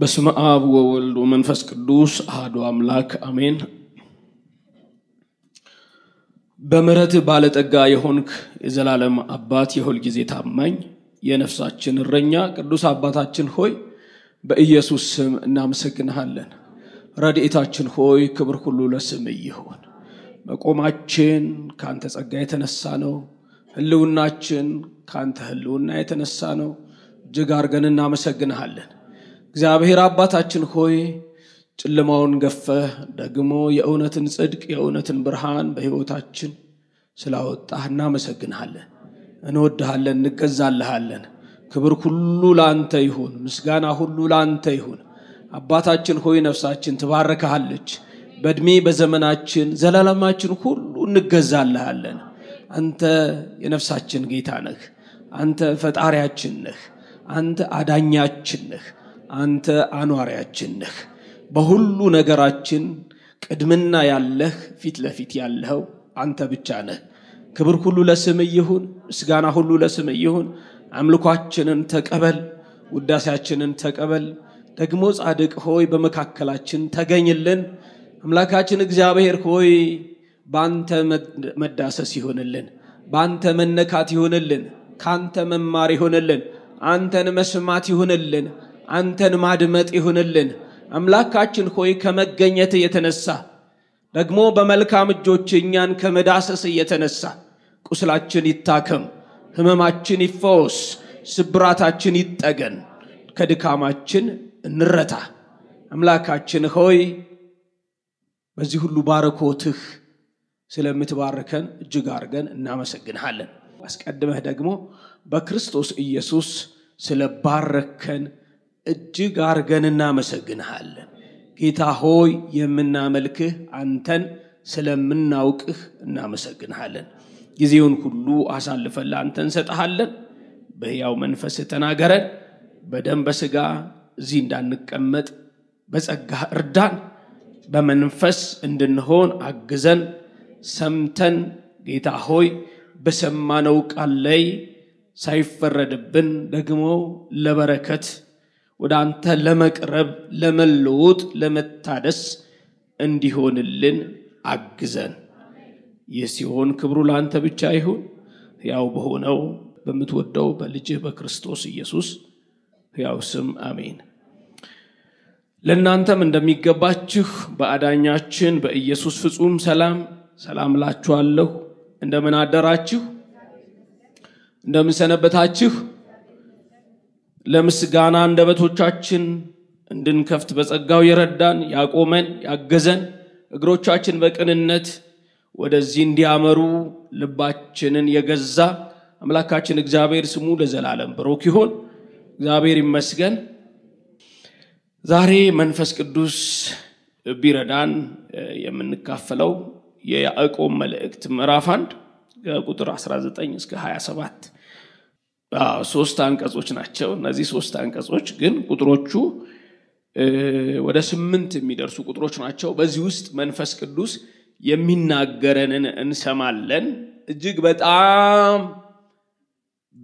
በስመ አብ ወወልድ ወመንፈስ ቅዱስ አሐዱ አምላክ አሜን። በምሕረት ባለጠጋ የሆንክ የዘላለም አባት የሁል ጊዜ ታማኝ የነፍሳችን እረኛ ቅዱስ አባታችን ሆይ በኢየሱስ ስም እናመሰግንሃለን። ረድኤታችን ሆይ ክብር ሁሉ ለስም ይሁን። መቆማችን ከአንተ ጸጋ የተነሳ ነው። ህልውናችን ከአንተ ህልውና የተነሳ ነው። እጅግ አድርገን እናመሰግንሃለን። እግዚአብሔር አባታችን ሆይ ጨለማውን ገፈህ ደግሞ የእውነትን ጽድቅ የእውነትን ብርሃን በሕይወታችን ስላወጣህ እናመሰግንሃለን። እንወድሃለን፣ እንገዛልሃለን። ክብር ሁሉ ለአንተ ይሁን፣ ምስጋና ሁሉ ለአንተ ይሁን። አባታችን ሆይ ነፍሳችን ትባረከሃለች። በእድሜ በዘመናችን ዘላለማችን ሁሉ እንገዛልሃለን። አንተ የነፍሳችን ጌታ ነህ። አንተ ፈጣሪያችን ነህ። አንተ አዳኛችን ነህ። አንተ አኗሪያችን ነህ። በሁሉ ነገራችን ቅድምና ያለህ ፊት ለፊት ያለኸው አንተ ብቻ ነህ። ክብር ሁሉ ለስም ይሁን፣ ምስጋና ሁሉ ለስም ይሁን። አምልኳችንን ተቀበል፣ ውዳሴያችንን ተቀበል። ደግሞ ጻድቅ ሆይ በመካከላችን ተገኝልን። አምላካችን እግዚአብሔር ሆይ በአንተ መዳሰስ ይሆንልን፣ በአንተ መነካት ይሆንልን፣ ከአንተ መማር ይሆንልን፣ አንተን መስማት ይሆንልን። አንተን ማድመጥ ይሁንልን። አምላካችን ሆይ ከመገኘት የተነሳ ደግሞ በመልካም እጆች እኛን ከመዳሰስ የተነሳ ቁስላችን ይታከም፣ ህመማችን ይፈወስ፣ ስብራታችን ይጠገን፣ ከድካማችን እንረታ። አምላካችን ሆይ በዚህ ሁሉ ባረኮትህ ስለምትባርከን እጅግ አርገን እናመሰግንሃለን። አስቀድመህ ደግሞ በክርስቶስ ኢየሱስ ስለባረከን እጅግ አርገን እናመሰግንሃለን። ጌታ ሆይ የምናመልክህ አንተን ስለምናውቅህ እናመሰግንሃለን። ጊዜውን ሁሉ አሳልፈን ለአንተ እንሰጠሃለን። በሕያው መንፈስ ተናገረን። በደም በስጋ እዚህ እንዳንቀመጥ በጸጋ እርዳን። በመንፈስ እንድንሆን አግዘን። ሰምተን ጌታ ሆይ በሰማነው ቃል ላይ ሳይፈረድብን ደግሞ ለበረከት ወደ አንተ ለመቅረብ ለመለወጥ ለመታደስ እንዲሆንልን አግዘን። ይህ ሲሆን ክብሩ ለአንተ ብቻ ይሁን። ያው በሆነው በምትወደው በልጅህ በክርስቶስ ኢየሱስ ያው ስም አሜን። ለእናንተም እንደሚገባችሁ በአዳኛችን በኢየሱስ ፍጹም ሰላም ሰላም ላችኋለሁ እንደምን አደራችሁ? እንደምን ሰነበታችሁ? ለምስጋና እንደበቶቻችን እንድንከፍት በጸጋው የረዳን ያቆመን ያገዘን እግሮቻችን በቅንነት ወደዚህ እንዲያመሩ ልባችንን የገዛ አምላካችን እግዚአብሔር ስሙ ለዘላለም ብሮክ ይሆን እግዚአብሔር ይመስገን። ዛሬ መንፈስ ቅዱስ ቢረዳን የምንካፈለው የያዕቆብ መልእክት ምዕራፍ 1 ከቁጥር 19 እስከ 27 ሶስት አንቀጾች ናቸው። እነዚህ ሶስት አንቀጾች ግን ቁጥሮቹ ወደ ስምንት የሚደርሱ ቁጥሮች ናቸው። በዚህ ውስጥ መንፈስ ቅዱስ የሚናገረንን እንሰማለን። እጅግ በጣም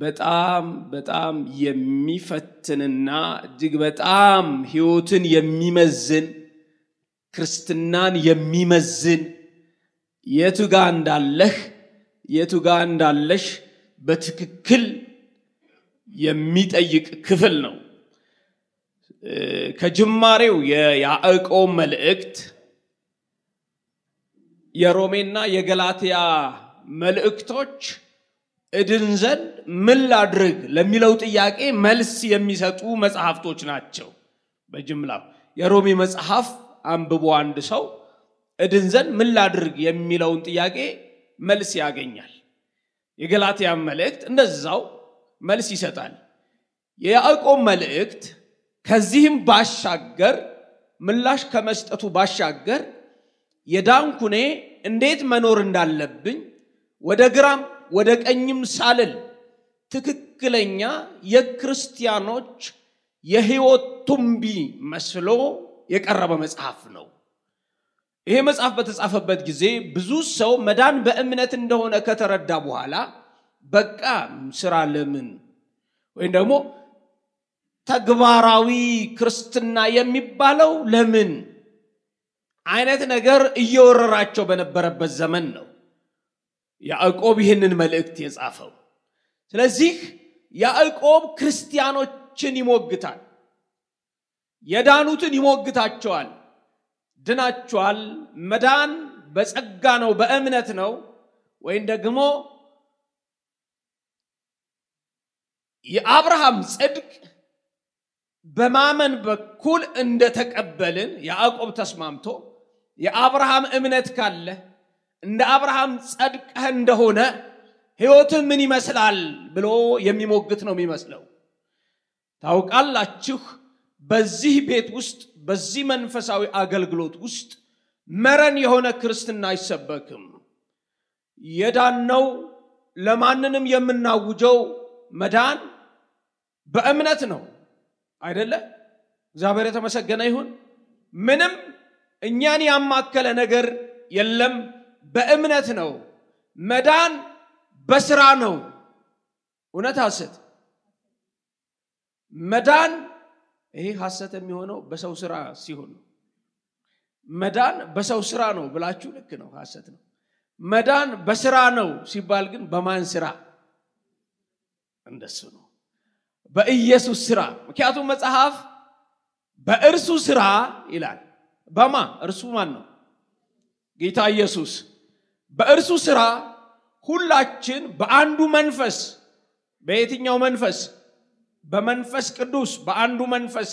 በጣም በጣም የሚፈትንና እጅግ በጣም ህይወትን የሚመዝን ክርስትናን የሚመዝን የቱጋ እንዳለህ የቱጋ እንዳለሽ በትክክል የሚጠይቅ ክፍል ነው። ከጅማሬው የያዕቆብ መልእክት የሮሜና የገላትያ መልእክቶች እድን ዘንድ ምን ላድርግ ለሚለው ጥያቄ መልስ የሚሰጡ መጽሐፍቶች ናቸው። በጅምላ የሮሜ መጽሐፍ አንብቦ አንድ ሰው እድን ዘንድ ምን ላድርግ የሚለውን ጥያቄ መልስ ያገኛል። የገላትያ መልእክት እንደዛው መልስ ይሰጣል። የያዕቆብ መልእክት ከዚህም ባሻገር ምላሽ ከመስጠቱ ባሻገር የዳንኩኔ እንዴት መኖር እንዳለብኝ ወደ ግራም ወደ ቀኝም ሳልል ትክክለኛ የክርስቲያኖች የህይወት ቱምቢ መስሎ የቀረበ መጽሐፍ ነው። ይሄ መጽሐፍ በተጻፈበት ጊዜ ብዙ ሰው መዳን በእምነት እንደሆነ ከተረዳ በኋላ በቃ ስራ ለምን ወይም ደግሞ ተግባራዊ ክርስትና የሚባለው ለምን አይነት ነገር እየወረራቸው በነበረበት ዘመን ነው ያዕቆብ ይህንን መልእክት የጻፈው። ስለዚህ ያዕቆብ ክርስቲያኖችን ይሞግታል፣ የዳኑትን ይሞግታቸዋል። ድናቸዋል፣ መዳን በጸጋ ነው፣ በእምነት ነው ወይም ደግሞ የአብርሃም ጽድቅ በማመን በኩል እንደተቀበልን ያዕቆብ ተስማምቶ የአብርሃም እምነት ካለ እንደ አብርሃም ጸድቀህ እንደሆነ ህይወትን ምን ይመስላል ብሎ የሚሞግት ነው የሚመስለው። ታውቃላችሁ፣ በዚህ ቤት ውስጥ በዚህ መንፈሳዊ አገልግሎት ውስጥ መረን የሆነ ክርስትና አይሰበክም። የዳነው ለማንንም የምናውጀው መዳን በእምነት ነው አይደለ? እግዚአብሔር የተመሰገነ ይሁን። ምንም እኛን ያማከለ ነገር የለም። በእምነት ነው። መዳን በስራ ነው። እውነት ሐሰት? መዳን ይሄ ሐሰት የሚሆነው በሰው ስራ ሲሆን ነው። መዳን በሰው ስራ ነው ብላችሁ ልክ ነው፣ ሐሰት ነው። መዳን በስራ ነው ሲባል ግን በማን ስራ? እንደሱ ነው። በኢየሱስ ስራ። ምክንያቱም መጽሐፍ በእርሱ ስራ ይላል። በማ እርሱ ማን ነው? ጌታ ኢየሱስ። በእርሱ ስራ ሁላችን በአንዱ መንፈስ፣ በየትኛው መንፈስ? በመንፈስ ቅዱስ፣ በአንዱ መንፈስ፣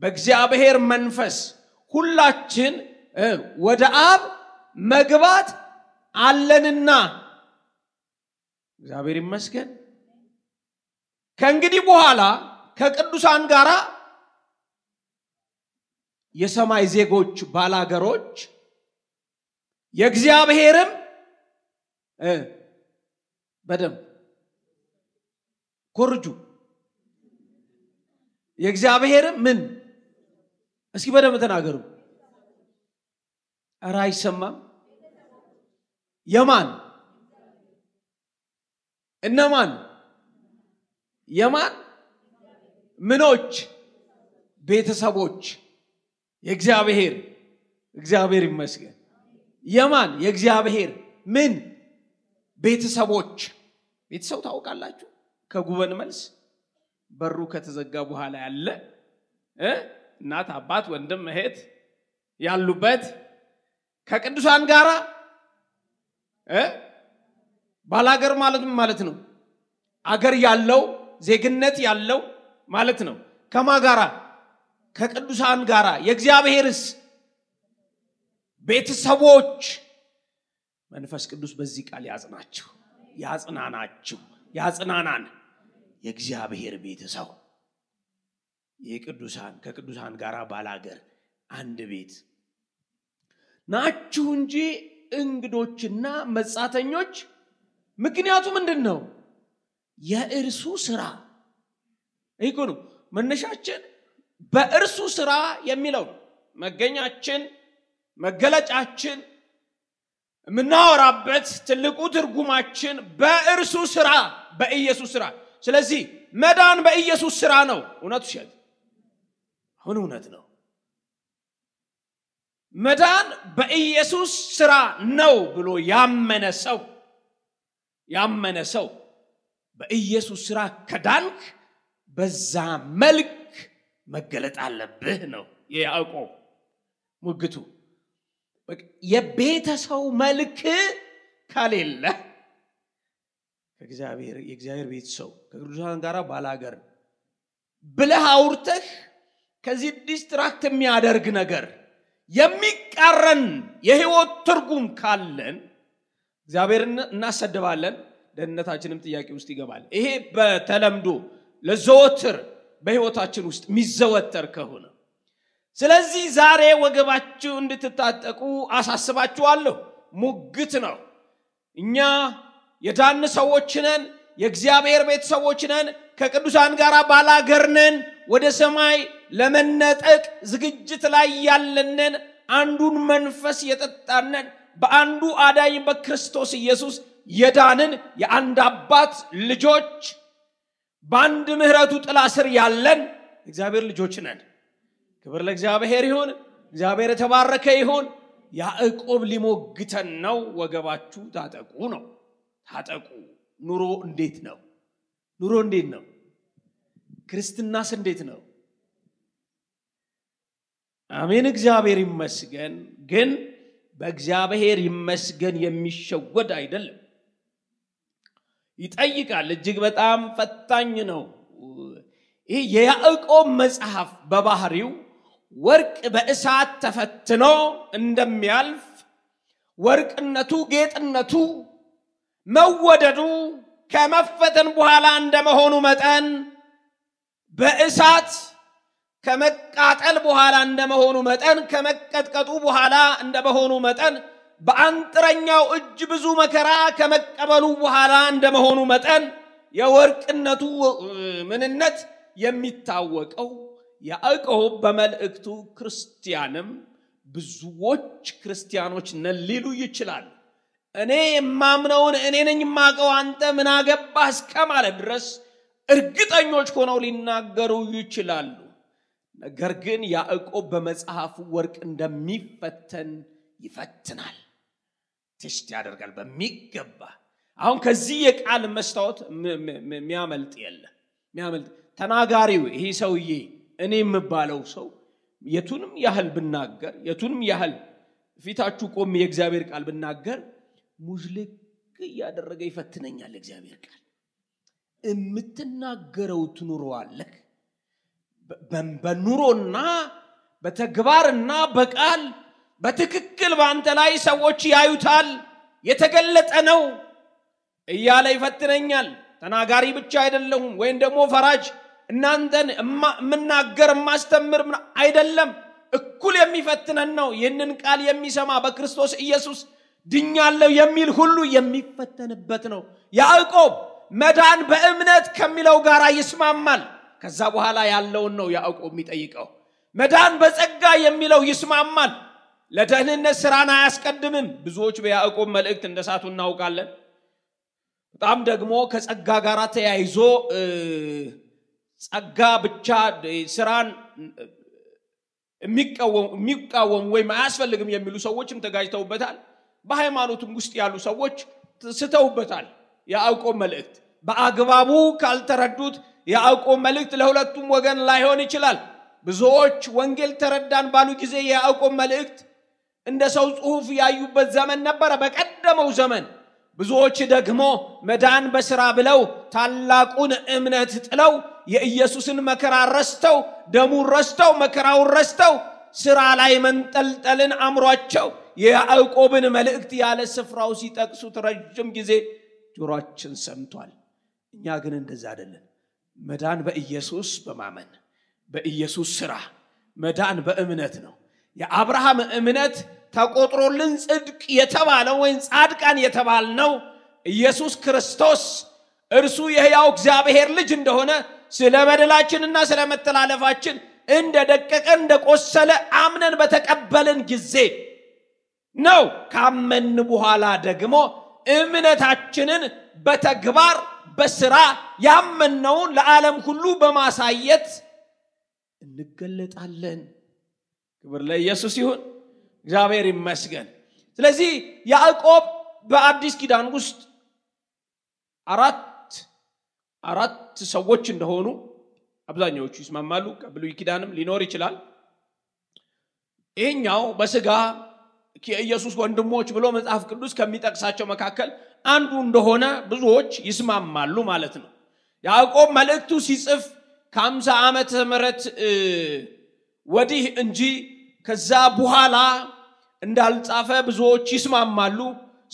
በእግዚአብሔር መንፈስ ሁላችን ወደ አብ መግባት አለንና እግዚአብሔር ይመስገን። ከእንግዲህ በኋላ ከቅዱሳን ጋር የሰማይ ዜጎች ባላገሮች የእግዚአብሔርም በደም ኮርጁ የእግዚአብሔርም ምን እስኪ በደም ተናገሩ እረ አይሰማም የማን እነማን የማን ምኖች ቤተሰቦች የእግዚአብሔር እግዚአብሔር ይመስገን የማን የእግዚአብሔር ምን ቤተሰቦች ቤተሰብ ታውቃላችሁ ከጉበን መልስ በሩ ከተዘጋ በኋላ ያለ እናት አባት ወንድም እህት ያሉበት ከቅዱሳን ጋራ ባላገር ማለት ማለት ነው አገር ያለው ዜግነት ያለው ማለት ነው። ከማ ጋራ ከቅዱሳን ጋራ የእግዚአብሔርስ ቤተሰቦች መንፈስ ቅዱስ በዚህ ቃል ያጽናችሁ፣ ያጽናናችሁ፣ ያጽናናን የእግዚአብሔር ቤተሰው የቅዱሳን ከቅዱሳን ጋር ባላገር አንድ ቤት ናችሁ እንጂ እንግዶችና መጻተኞች። ምክንያቱ ምንድን ነው? የእርሱ ስራ ይህ ነው መነሻችን በእርሱ ስራ የሚለው መገኛችን መገለጫችን የምናወራበት ትልቁ ትርጉማችን በእርሱ ስራ በኢየሱስ ስራ ስለዚህ መዳን በኢየሱስ ስራ ነው እውነቱ ውሸት አሁን እውነት ነው መዳን በኢየሱስ ስራ ነው ብሎ ያመነ ሰው ያመነ ሰው በኢየሱስ ስራ ከዳንክ በዛ መልክ መገለጥ አለብህ ነው የያዕቆብ ሙግቱ። የቤተሰው መልክ ከሌለ ከእግዚአብሔር የእግዚአብሔር ቤተሰው ከቅዱሳን ጋር ባላገር ብለህ አውርተህ ከዚህ ዲስትራክት የሚያደርግ ነገር የሚቃረን የህይወት ትርጉም ካለን እግዚአብሔር እናሰድባለን ደህንነታችንም ጥያቄ ውስጥ ይገባል። ይሄ በተለምዶ ለዘወትር በህይወታችን ውስጥ የሚዘወተር ከሆነ ስለዚህ ዛሬ ወገባችሁ እንድትታጠቁ አሳስባችኋለሁ። ሙግት ነው። እኛ የዳን ሰዎችነን የእግዚአብሔር ቤተሰቦች ነን፣ ከቅዱሳን ጋር ባላገርነን ወደ ሰማይ ለመነጠቅ ዝግጅት ላይ ያለንን አንዱን መንፈስ የጠጣነን በአንዱ አዳኝ በክርስቶስ ኢየሱስ የዳንን የአንድ አባት ልጆች በአንድ ምህረቱ ጥላ ስር ያለን እግዚአብሔር ልጆች ነን ክብር ለእግዚአብሔር ይሁን እግዚአብሔር የተባረከ ይሁን ያዕቆብ ሊሞግተን ነው ወገባችሁ ታጠቁ ነው ታጠቁ ኑሮ እንዴት ነው ኑሮ እንዴት ነው ክርስትናስ እንዴት ነው አሜን እግዚአብሔር ይመስገን ግን በእግዚአብሔር ይመስገን የሚሸወድ አይደለም ይጠይቃል። እጅግ በጣም ፈታኝ ነው። ይህ የያዕቆብ መጽሐፍ በባህሪው ወርቅ በእሳት ተፈትኖ እንደሚያልፍ ወርቅነቱ፣ ጌጥነቱ፣ መወደዱ ከመፈተን በኋላ እንደመሆኑ መጠን በእሳት ከመቃጠል በኋላ እንደመሆኑ መጠን ከመቀጥቀጡ በኋላ እንደመሆኑ መጠን በአንጥረኛው እጅ ብዙ መከራ ከመቀበሉ በኋላ እንደመሆኑ መጠን የወርቅነቱ ምንነት የሚታወቀው ያዕቆብ በመልእክቱ ክርስቲያንም ብዙዎች ክርስቲያኖች ነን ሊሉ ይችላል። እኔ የማምነውን እኔ ነኝ የማውቀው አንተ ምን አገባህ እስከ ማለት ድረስ እርግጠኞች ሆነው ሊናገሩ ይችላሉ። ነገር ግን ያዕቆብ በመጽሐፉ ወርቅ እንደሚፈተን ይፈትናል። ቴስት ያደርጋል በሚገባ አሁን ከዚህ የቃል መስታወት የሚያመልጥ የለ የሚያመልጥ ተናጋሪው ይሄ ሰውዬ እኔ የምባለው ሰው የቱንም ያህል ብናገር የቱንም ያህል ፊታችሁ ቆም የእግዚአብሔር ቃል ብናገር ሙዝልክ እያደረገ ይፈትነኛል እግዚአብሔር ቃል የምትናገረው ትኑረዋለህ በኑሮና በተግባርና በቃል በትክክል በአንተ ላይ ሰዎች ያዩታል፣ የተገለጠ ነው እያለ ይፈትነኛል። ተናጋሪ ብቻ አይደለሁም፣ ወይም ደግሞ ፈራጅ እናንተን የምናገር የማስተምር አይደለም። እኩል የሚፈትነን ነው። ይህንን ቃል የሚሰማ በክርስቶስ ኢየሱስ ድኛለሁ የሚል ሁሉ የሚፈተንበት ነው። ያዕቆብ መዳን በእምነት ከሚለው ጋር ይስማማል። ከዛ በኋላ ያለውን ነው ያዕቆብ የሚጠይቀው። መዳን በጸጋ የሚለው ይስማማል። ለደህንነት ስራን አያስቀድምም። ብዙዎች በያዕቆብ መልእክት እንደሳቱ እናውቃለን። በጣም ደግሞ ከጸጋ ጋር ተያይዞ ጸጋ ብቻ ስራን የሚቃወሙ ወይም አያስፈልግም የሚሉ ሰዎችም ተጋጅተውበታል። በሃይማኖትም ውስጥ ያሉ ሰዎች ስተውበታል። የያዕቆብ መልእክት በአግባቡ ካልተረዱት የያዕቆብ መልእክት ለሁለቱም ወገን ላይሆን ይችላል። ብዙዎች ወንጌል ተረዳን ባሉ ጊዜ የያዕቆብ መልእክት እንደ ሰው ጽሑፍ ያዩበት ዘመን ነበረ። በቀደመው ዘመን ብዙዎች ደግሞ መዳን በሥራ ብለው ታላቁን እምነት ጥለው የኢየሱስን መከራ ረስተው ደሙን ረስተው መከራውን ረስተው ሥራ ላይ መንጠልጠልን አምሯቸው የያዕቆብን መልእክት ያለ ስፍራው ሲጠቅሱት ረጅም ጊዜ ጆሮችን ሰምቷል። እኛ ግን እንደዛ አይደለም መዳን በኢየሱስ በማመን በኢየሱስ ሥራ መዳን በእምነት ነው። የአብርሃም እምነት ተቆጥሮልን ጽድቅ የተባለው ወይም ጻድቃን የተባልነው ኢየሱስ ክርስቶስ እርሱ የሕያው እግዚአብሔር ልጅ እንደሆነ ስለ በደላችንና ስለ መተላለፋችን እንደ ደቀቀ እንደ ቆሰለ አምነን በተቀበልን ጊዜ ነው። ካመን በኋላ ደግሞ እምነታችንን በተግባር በስራ ያመነውን ለዓለም ሁሉ በማሳየት እንገለጣለን። ክብር ለኢየሱስ ይሁን እግዚአብሔር ይመስገን ስለዚህ ያዕቆብ በአዲስ ኪዳን ውስጥ አራት አራት ሰዎች እንደሆኑ አብዛኛዎቹ ይስማማሉ ከብሉይ ኪዳንም ሊኖር ይችላል ይህኛው በስጋ የኢየሱስ ወንድሞች ብሎ መጽሐፍ ቅዱስ ከሚጠቅሳቸው መካከል አንዱ እንደሆነ ብዙዎች ይስማማሉ ማለት ነው ያዕቆብ መልእክቱ ሲጽፍ ከአምሳ ዓመተ ምረት ወዲህ እንጂ ከዛ በኋላ እንዳልጻፈ ብዙዎች ይስማማሉ።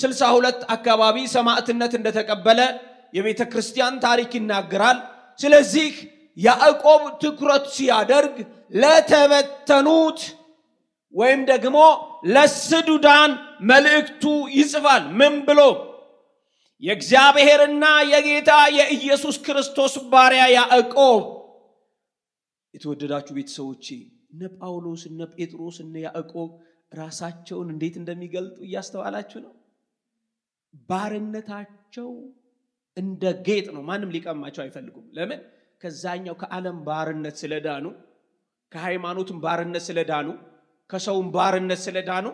ስልሳ ሁለት አካባቢ ሰማዕትነት እንደተቀበለ የቤተ ክርስቲያን ታሪክ ይናገራል። ስለዚህ ያዕቆብ ትኩረት ሲያደርግ ለተበተኑት ወይም ደግሞ ለስዱዳን መልእክቱ ይጽፋል። ምን ብሎ የእግዚአብሔርና የጌታ የኢየሱስ ክርስቶስ ባሪያ ያዕቆብ የተወደዳችሁ ቤተሰቦቼ እነ ጳውሎስ፣ እነ ጴጥሮስ፣ እነ ያዕቆብ ራሳቸውን እንዴት እንደሚገልጡ እያስተዋላችሁ ነው። ባርነታቸው እንደ ጌጥ ነው። ማንም ሊቀማቸው አይፈልጉም። ለምን? ከዛኛው ከዓለም ባርነት ስለዳኑ፣ ከሃይማኖትም ባርነት ስለዳኑ፣ ከሰውም ባርነት ስለዳኑ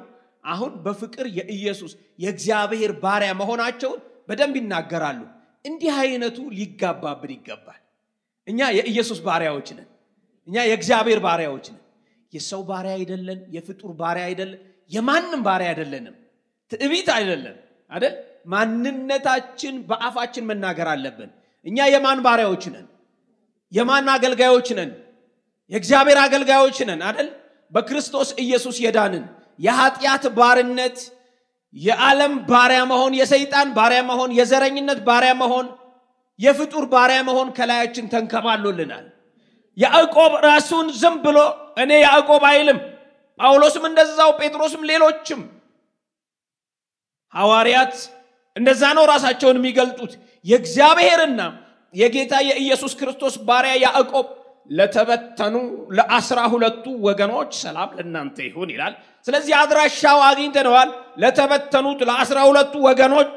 አሁን በፍቅር የኢየሱስ የእግዚአብሔር ባሪያ መሆናቸውን በደንብ ይናገራሉ። እንዲህ አይነቱ ሊጋባብን ይገባል። እኛ የኢየሱስ ባሪያዎች ነን። እኛ የእግዚአብሔር ባሪያዎች ነን። የሰው ባሪያ አይደለን፣ የፍጡር ባሪያ አይደለን፣ የማንም ባሪያ አይደለንም። ትዕቢት አይደለም አይደል? ማንነታችን በአፋችን መናገር አለብን። እኛ የማን ባሪያዎች ነን? የማን አገልጋዮች ነን? የእግዚአብሔር አገልጋዮች ነን አይደል? በክርስቶስ ኢየሱስ የዳንን የኃጢአት ባርነት፣ የዓለም ባሪያ መሆን፣ የሰይጣን ባሪያ መሆን፣ የዘረኝነት ባሪያ መሆን፣ የፍጡር ባሪያ መሆን ከላያችን ተንከባሎልናል። ያዕቆብ ራሱን ዝም ብሎ እኔ ያዕቆብ አይልም ጳውሎስም እንደዛው ጴጥሮስም ሌሎችም ሐዋርያት እንደዛ ነው ራሳቸውን የሚገልጡት የእግዚአብሔርና የጌታ የኢየሱስ ክርስቶስ ባሪያ ያዕቆብ ለተበተኑ ለአስራ ሁለቱ ወገኖች ሰላም ለእናንተ ይሁን ይላል ስለዚህ አድራሻው አግኝተነዋል ለተበተኑት ለአስራ ሁለቱ ወገኖች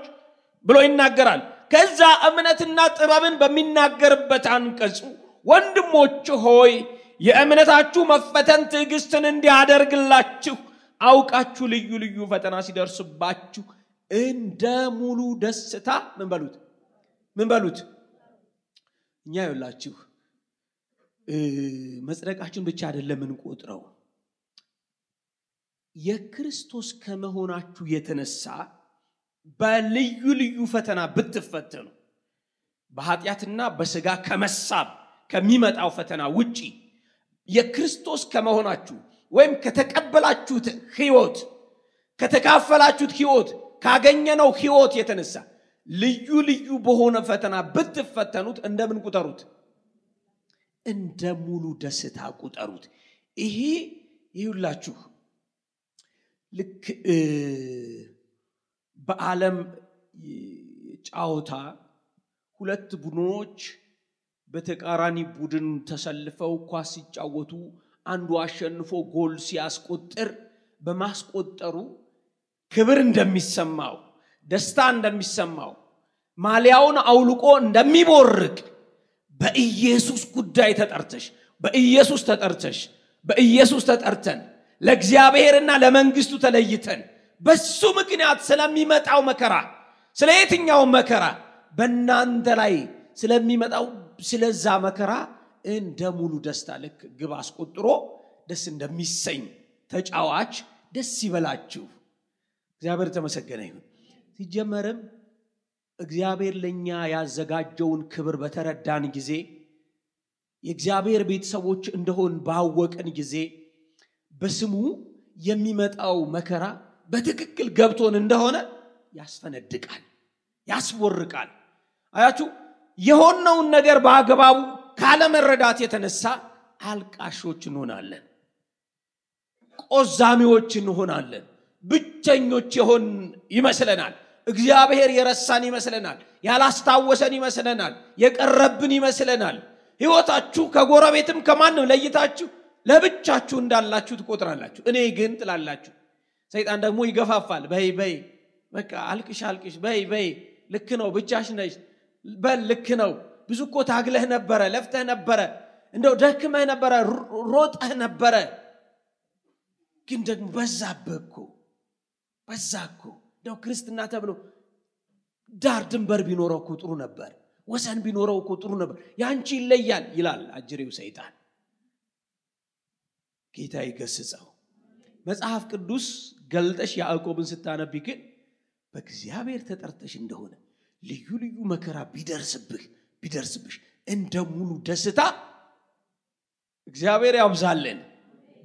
ብሎ ይናገራል ከዛ እምነትና ጥበብን በሚናገርበት አንቀጹ ወንድሞች ሆይ የእምነታችሁ መፈተን ትዕግስትን እንዲያደርግላችሁ አውቃችሁ ልዩ ልዩ ፈተና ሲደርስባችሁ እንደ ሙሉ ደስታ ምን በሉት ምን በሉት እኛ ይላችሁ መጽደቃችን ብቻ አይደለም እንቆጥረው የክርስቶስ ከመሆናችሁ የተነሳ በልዩ ልዩ ፈተና ብትፈተኑ በኃጢአትና በስጋ ከመሳብ ከሚመጣው ፈተና ውጪ የክርስቶስ ከመሆናችሁ ወይም ከተቀበላችሁት ህይወት ከተካፈላችሁት ህይወት ካገኘነው ህይወት የተነሳ ልዩ ልዩ በሆነ ፈተና ብትፈተኑት እንደምን ቁጠሩት? እንደ ሙሉ ደስታ ቁጠሩት። ይሄ ይሁላችሁ ልክ በዓለም ጫውታ ሁለት ቡድኖች በተቃራኒ ቡድን ተሰልፈው ኳስ ሲጫወቱ አንዱ አሸንፎ ጎል ሲያስቆጥር በማስቆጠሩ ክብር እንደሚሰማው ደስታ እንደሚሰማው ማሊያውን አውልቆ እንደሚቦርቅ በኢየሱስ ጉዳይ ተጠርተሽ በኢየሱስ ተጠርተሽ በኢየሱስ ተጠርተን ለእግዚአብሔርና ለመንግስቱ ተለይተን በሱ ምክንያት ስለሚመጣው መከራ ስለ የትኛው መከራ በእናንተ ላይ ስለሚመጣው ስለዛ መከራ እንደ ሙሉ ደስታ ልክ ግብ አስቆጥሮ ደስ እንደሚሰኝ ተጫዋች ደስ ይበላችሁ። እግዚአብሔር ተመሰገነ ይሁን። ሲጀመርም እግዚአብሔር ለእኛ ያዘጋጀውን ክብር በተረዳን ጊዜ የእግዚአብሔር ቤተሰቦች እንደሆን ባወቅን ጊዜ በስሙ የሚመጣው መከራ በትክክል ገብቶን እንደሆነ ያስፈነድቃል፣ ያስቦርቃል። አያችሁ የሆነውን ነገር በአግባቡ ካለመረዳት የተነሳ አልቃሾች እንሆናለን ቆዛሚዎች እንሆናለን ብቸኞች የሆን ይመስለናል እግዚአብሔር የረሳን ይመስለናል ያላስታወሰን ይመስለናል የቀረብን ይመስለናል ህይወታችሁ ከጎረቤትም ከማንም ለይታችሁ ለብቻችሁ እንዳላችሁ ትቆጥራላችሁ እኔ ግን ትላላችሁ ሰይጣን ደግሞ ይገፋፋል በይ በይ በቃ አልቅሽ አልቅሽ በይ በይ ልክ ነው ብቻሽ ነሽ በልክ ነው ብዙ እኮ ታግለህ ነበረ ለፍተህ ነበረ እንደው ደክመህ ነበረ ሮጠህ ነበረ ግን ደግሞ በዛበኮ በዛኮ በዛ እንደው ክርስትና ተብሎ ዳር ድንበር ቢኖረው እኮ ጥሩ ነበር ወሰን ቢኖረው እኮ ጥሩ ነበር ያንቺ ይለያል ይላል አጅሬው ሰይጣን ጌታ ይገስጸው መጽሐፍ ቅዱስ ገልጠሽ ያዕቆብን ስታነቢ ግን በእግዚአብሔር ተጠርተሽ እንደሆነ ልዩ ልዩ መከራ ቢደርስብህ ቢደርስብሽ እንደ ሙሉ ደስታ እግዚአብሔር ያብዛልን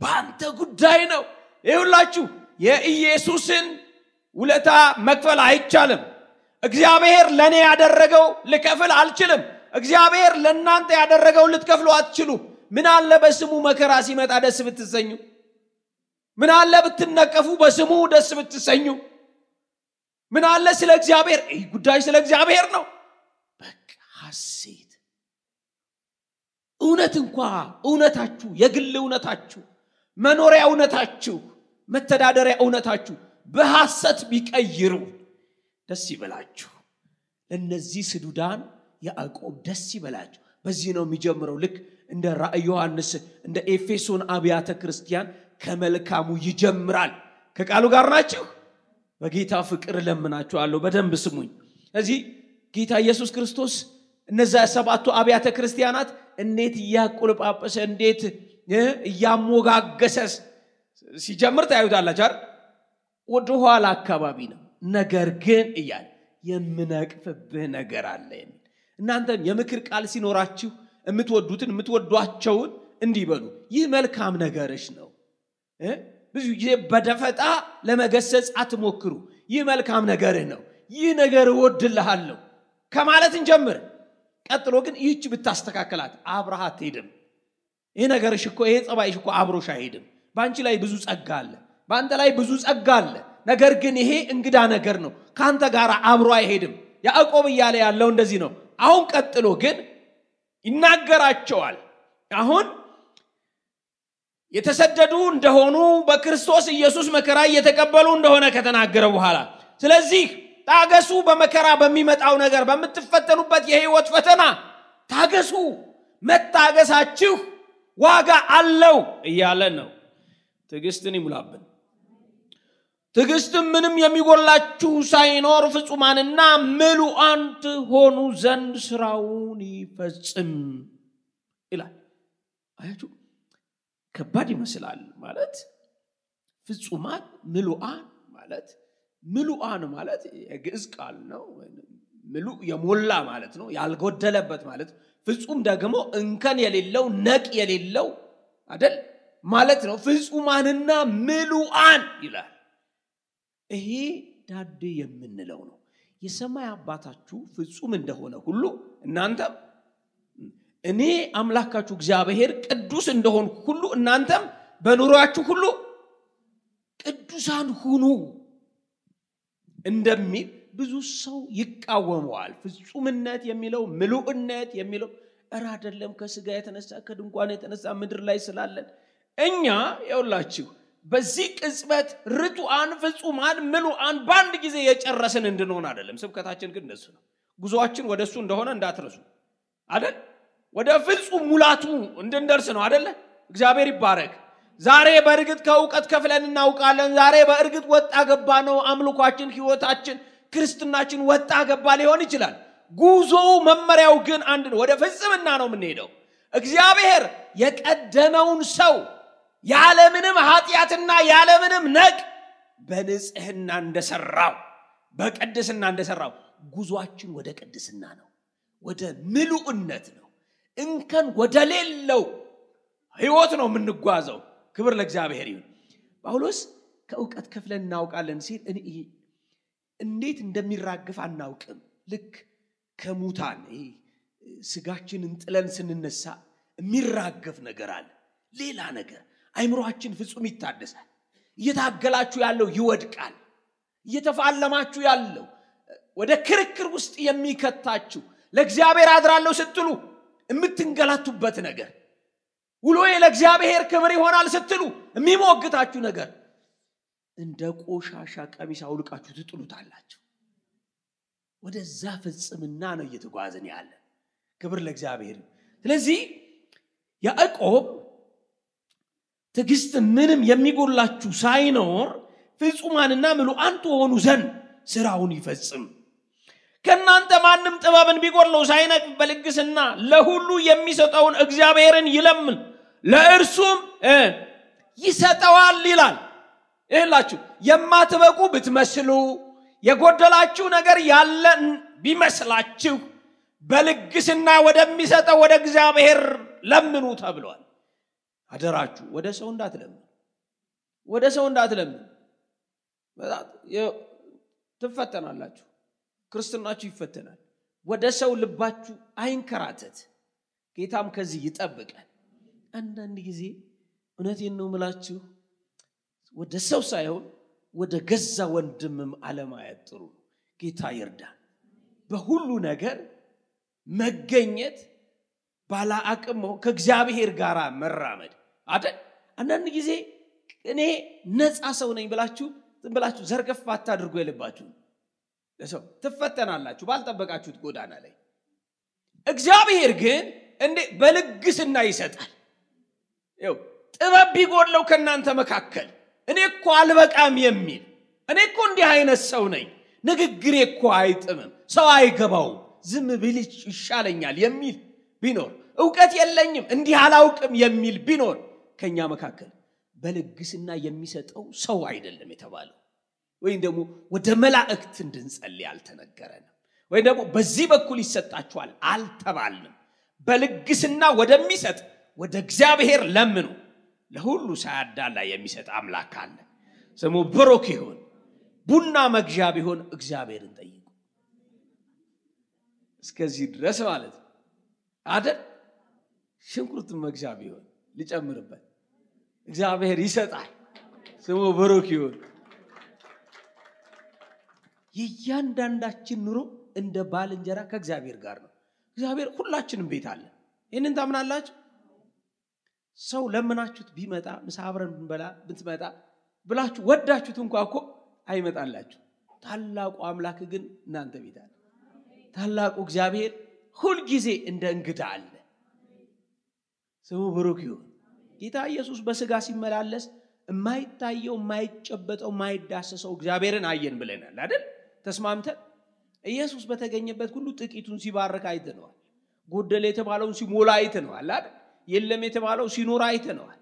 በአንተ ጉዳይ ነው ይሁላችሁ የኢየሱስን ውለታ መክፈል አይቻልም እግዚአብሔር ለእኔ ያደረገው ልከፍል አልችልም እግዚአብሔር ለእናንተ ያደረገው ልትከፍሉ አትችሉ ምን አለ በስሙ መከራ ሲመጣ ደስ ብትሰኙ ምን አለ ብትነቀፉ በስሙ ደስ ብትሰኙ ምን አለ ስለ እግዚአብሔር ይህ ጉዳይ ስለ እግዚአብሔር ነው በቃ ሐሴት እውነት እንኳ እውነታችሁ የግል እውነታችሁ መኖሪያ እውነታችሁ መተዳደሪያ እውነታችሁ በሐሰት ቢቀይሩ ደስ ይበላችሁ እነዚህ ስዱዳን ያዕቆብ ደስ ይበላችሁ በዚህ ነው የሚጀምረው ልክ እንደ ራእ ዮሐንስ እንደ ኤፌሶን አብያተ ክርስቲያን ከመልካሙ ይጀምራል ከቃሉ ጋር ናችሁ በጌታ ፍቅር እለምናችኋለሁ። በደንብ ስሙኝ። እዚህ ጌታ ኢየሱስ ክርስቶስ እነዛ ሰባቱ አብያተ ክርስቲያናት እንዴት እያቆለጳጰሰ እንዴት እያሞጋገሰስ ሲጀምር ታዩታላችሁ አይደል? ወደ ኋላ አካባቢ ነው። ነገር ግን እያል የምነቅፍብህ ነገር አለ እናንተም የምክር ቃል ሲኖራችሁ የምትወዱትን የምትወዷቸውን እንዲበሉ ይህ መልካም ነገርሽ ነው ብዙ ጊዜ በደፈጣ ለመገሰጽ አትሞክሩ ይህ መልካም ነገርህ ነው ይህ ነገር እወድልሃለሁ ከማለትን ጀምር ቀጥሎ ግን ይህች ብታስተካከላት አብረሃ አትሄድም ይህ ነገርሽ እኮ ይሄ ጸባይሽ እኮ አብሮሽ አይሄድም በአንቺ ላይ ብዙ ጸጋ አለ በአንተ ላይ ብዙ ጸጋ አለ ነገር ግን ይሄ እንግዳ ነገር ነው ከአንተ ጋር አብሮ አይሄድም ያዕቆብ እያለ ያለው እንደዚህ ነው አሁን ቀጥሎ ግን ይናገራቸዋል አሁን የተሰደዱ እንደሆኑ በክርስቶስ ኢየሱስ መከራ እየተቀበሉ እንደሆነ ከተናገረ በኋላ ስለዚህ ታገሱ በመከራ በሚመጣው ነገር በምትፈተኑበት የህይወት ፈተና ታገሱ መታገሳችሁ ዋጋ አለው እያለ ነው ትዕግስትን ይሙላብን ትዕግስትም ምንም የሚጎላችሁ ሳይኖር ፍጹማንና ምሉአን ትሆኑ ዘንድ ስራውን ይፈጽም ይላል አያችሁ ከባድ ይመስላል። ማለት ፍጹማን ምሉአን ማለት ምሉአን ማለት የግዕዝ ቃል ነው። ምሉ የሞላ ማለት ነው፣ ያልጎደለበት ማለት ፍጹም ደግሞ እንከን የሌለው ነቅ የሌለው አደል ማለት ነው። ፍጹማንና ምሉአን ይላል። ይሄ ዳዴ የምንለው ነው። የሰማይ አባታችሁ ፍጹም እንደሆነ ሁሉ እናንተም እኔ አምላካችሁ እግዚአብሔር ቅዱስ እንደሆን ሁሉ እናንተም በኑሯችሁ ሁሉ ቅዱሳን ሁኑ እንደሚል ብዙ ሰው ይቃወመዋል። ፍጹምነት የሚለው ምሉዕነት የሚለው እረ አይደለም ከስጋ የተነሳ ከድንኳን የተነሳ ምድር ላይ ስላለን እኛ የውላችሁ በዚህ ቅጽበት ርቱዓን፣ ፍጹማን፣ ምሉአን በአንድ ጊዜ የጨረስን እንድንሆን አደለም ስብከታችን ግን እነሱ ነው። ጉዞአችን ወደ እሱ እንደሆነ እንዳትረሱ አደል ወደ ፍጹም ሙላቱ እንድንደርስ ነው አደለ እግዚአብሔር ይባረክ ዛሬ በእርግጥ ከእውቀት ከፍለን እናውቃለን ዛሬ በእርግጥ ወጣ ገባ ነው አምልኳችን ህይወታችን ክርስትናችን ወጣ ገባ ሊሆን ይችላል ጉዞው መመሪያው ግን አንድ ነው ወደ ፍጽምና ነው የምንሄደው እግዚአብሔር የቀደመውን ሰው ያለምንም ኃጢአትና ያለምንም ነቅ በንጽህና እንደሰራው በቅድስና እንደሰራው ጉዞአችን ወደ ቅድስና ነው ወደ ምሉእነት ነው እንከን ወደሌለው ህይወት ነው የምንጓዘው ክብር ለእግዚአብሔር ይሁን ጳውሎስ ከእውቀት ከፍለን እናውቃለን ሲል እንዴት እንደሚራግፍ አናውቅም ልክ ከሙታን ስጋችንን ጥለን ስንነሳ የሚራገፍ ነገር አለ ሌላ ነገር አይምሮችን ፍጹም ይታደሳል እየታገላችሁ ያለው ይወድቃል እየተፋለማችሁ ያለው ወደ ክርክር ውስጥ የሚከታችሁ ለእግዚአብሔር አድራለሁ ስትሉ የምትንገላቱበት ነገር ውሎዬ ለእግዚአብሔር ክብር ይሆናል ስትሉ የሚሞግታችሁ ነገር እንደ ቆሻሻ ቀሚስ አውልቃችሁ ትጥሉታላችሁ። ወደዛ ፍጽምና ነው እየተጓዝን ያለ። ክብር ለእግዚአብሔር። ስለዚህ ያዕቆብ ትግስት ምንም የሚጎላችሁ ሳይኖር ፍጹማንና ምሉዓን ትሆኑ ዘንድ ስራውን ይፈጽም ከእናንተ ማንም ጥበብን ቢጎድለው ሳይነቅ በልግስና ለሁሉ የሚሰጠውን እግዚአብሔርን ይለምን ለእርሱም ይሰጠዋል ይላል ይህላችሁ የማትበቁ ብትመስሉ የጎደላችሁ ነገር ያለ ቢመስላችሁ በልግስና ወደሚሰጠው ወደ እግዚአብሔር ለምኑ ተብሏል አደራችሁ ወደ ሰው እንዳትለምኑ ወደ ሰው እንዳትለምኑ ትፈተናላችሁ ክርስትናችሁ ይፈተናል። ወደ ሰው ልባችሁ አይንከራተት። ጌታም ከዚህ ይጠብቃል። አንዳንድ ጊዜ እውነቴን ነው ምላችሁ ወደ ሰው ሳይሆን ወደ ገዛ ወንድምም አለማየት ጥሩ ጌታ ይርዳ በሁሉ ነገር መገኘት ባለ አቅም ከእግዚአብሔር ጋር መራመድ አደ አንዳንድ ጊዜ እኔ ነፃ ሰው ነኝ ብላችሁ ዝም ብላችሁ ዘርገፍ አታድርጉ የልባችሁ ሰው ትፈተናላችሁ ባልጠበቃችሁት ጎዳና ላይ። እግዚአብሔር ግን እንዴ በልግስና ይሰጣል። ው ጥበብ ቢጎድለው ከእናንተ መካከል እኔ እኮ አልበቃም የሚል እኔ እኮ እንዲህ አይነት ሰው ነኝ፣ ንግግሬ እኮ አይጥምም፣ ሰው አይገባውም፣ ዝም ብል ይሻለኛል የሚል ቢኖር እውቀት የለኝም እንዲህ አላውቅም የሚል ቢኖር ከእኛ መካከል በልግስና የሚሰጠው ሰው አይደለም የተባለው ወይም ደግሞ ወደ መላእክት እንድንጸልይ አልተነገረንም። ወይም ደግሞ በዚህ በኩል ይሰጣችኋል አልተባልንም። በልግስና ወደሚሰጥ ወደ እግዚአብሔር ለምኑ። ለሁሉ ሳያዳላ የሚሰጥ አምላክ አለ። ስሙ ብሩክ ይሁን። ቡና መግዣ ቢሆን እግዚአብሔርን ጠይቁ። እስከዚህ ድረስ ማለት ነው አደል? ሽንኩርት መግዣ ቢሆን ልጨምርበት፣ እግዚአብሔር ይሰጣል። ስሙ ብሩክ ይሁን። የእያንዳንዳችን ኑሮ እንደ ባልንጀራ ከእግዚአብሔር ጋር ነው እግዚአብሔር ሁላችንም ቤት አለ ይህንን ታምናላችሁ ሰው ለምናችሁት ቢመጣ ምሳ አብረን ብንበላ ብትመጣ ብላችሁ ወዳችሁት እንኳ እኮ አይመጣላችሁ ታላቁ አምላክ ግን እናንተ ቤት አለ ታላቁ እግዚአብሔር ሁልጊዜ እንደ እንግዳ አለ ስሙ ብሩክ ይሁን ጌታ ኢየሱስ በስጋ ሲመላለስ የማይታየው የማይጨበጠው የማይዳሰሰው እግዚአብሔርን አየን ብለናል አይደል ተስማምተን ኢየሱስ በተገኘበት ሁሉ ጥቂቱን ሲባርክ አይተነዋል። ጎደለ የተባለውን ሲሞላ አይተነዋል። አይደል? የለም የተባለው ሲኖር አይተነዋል።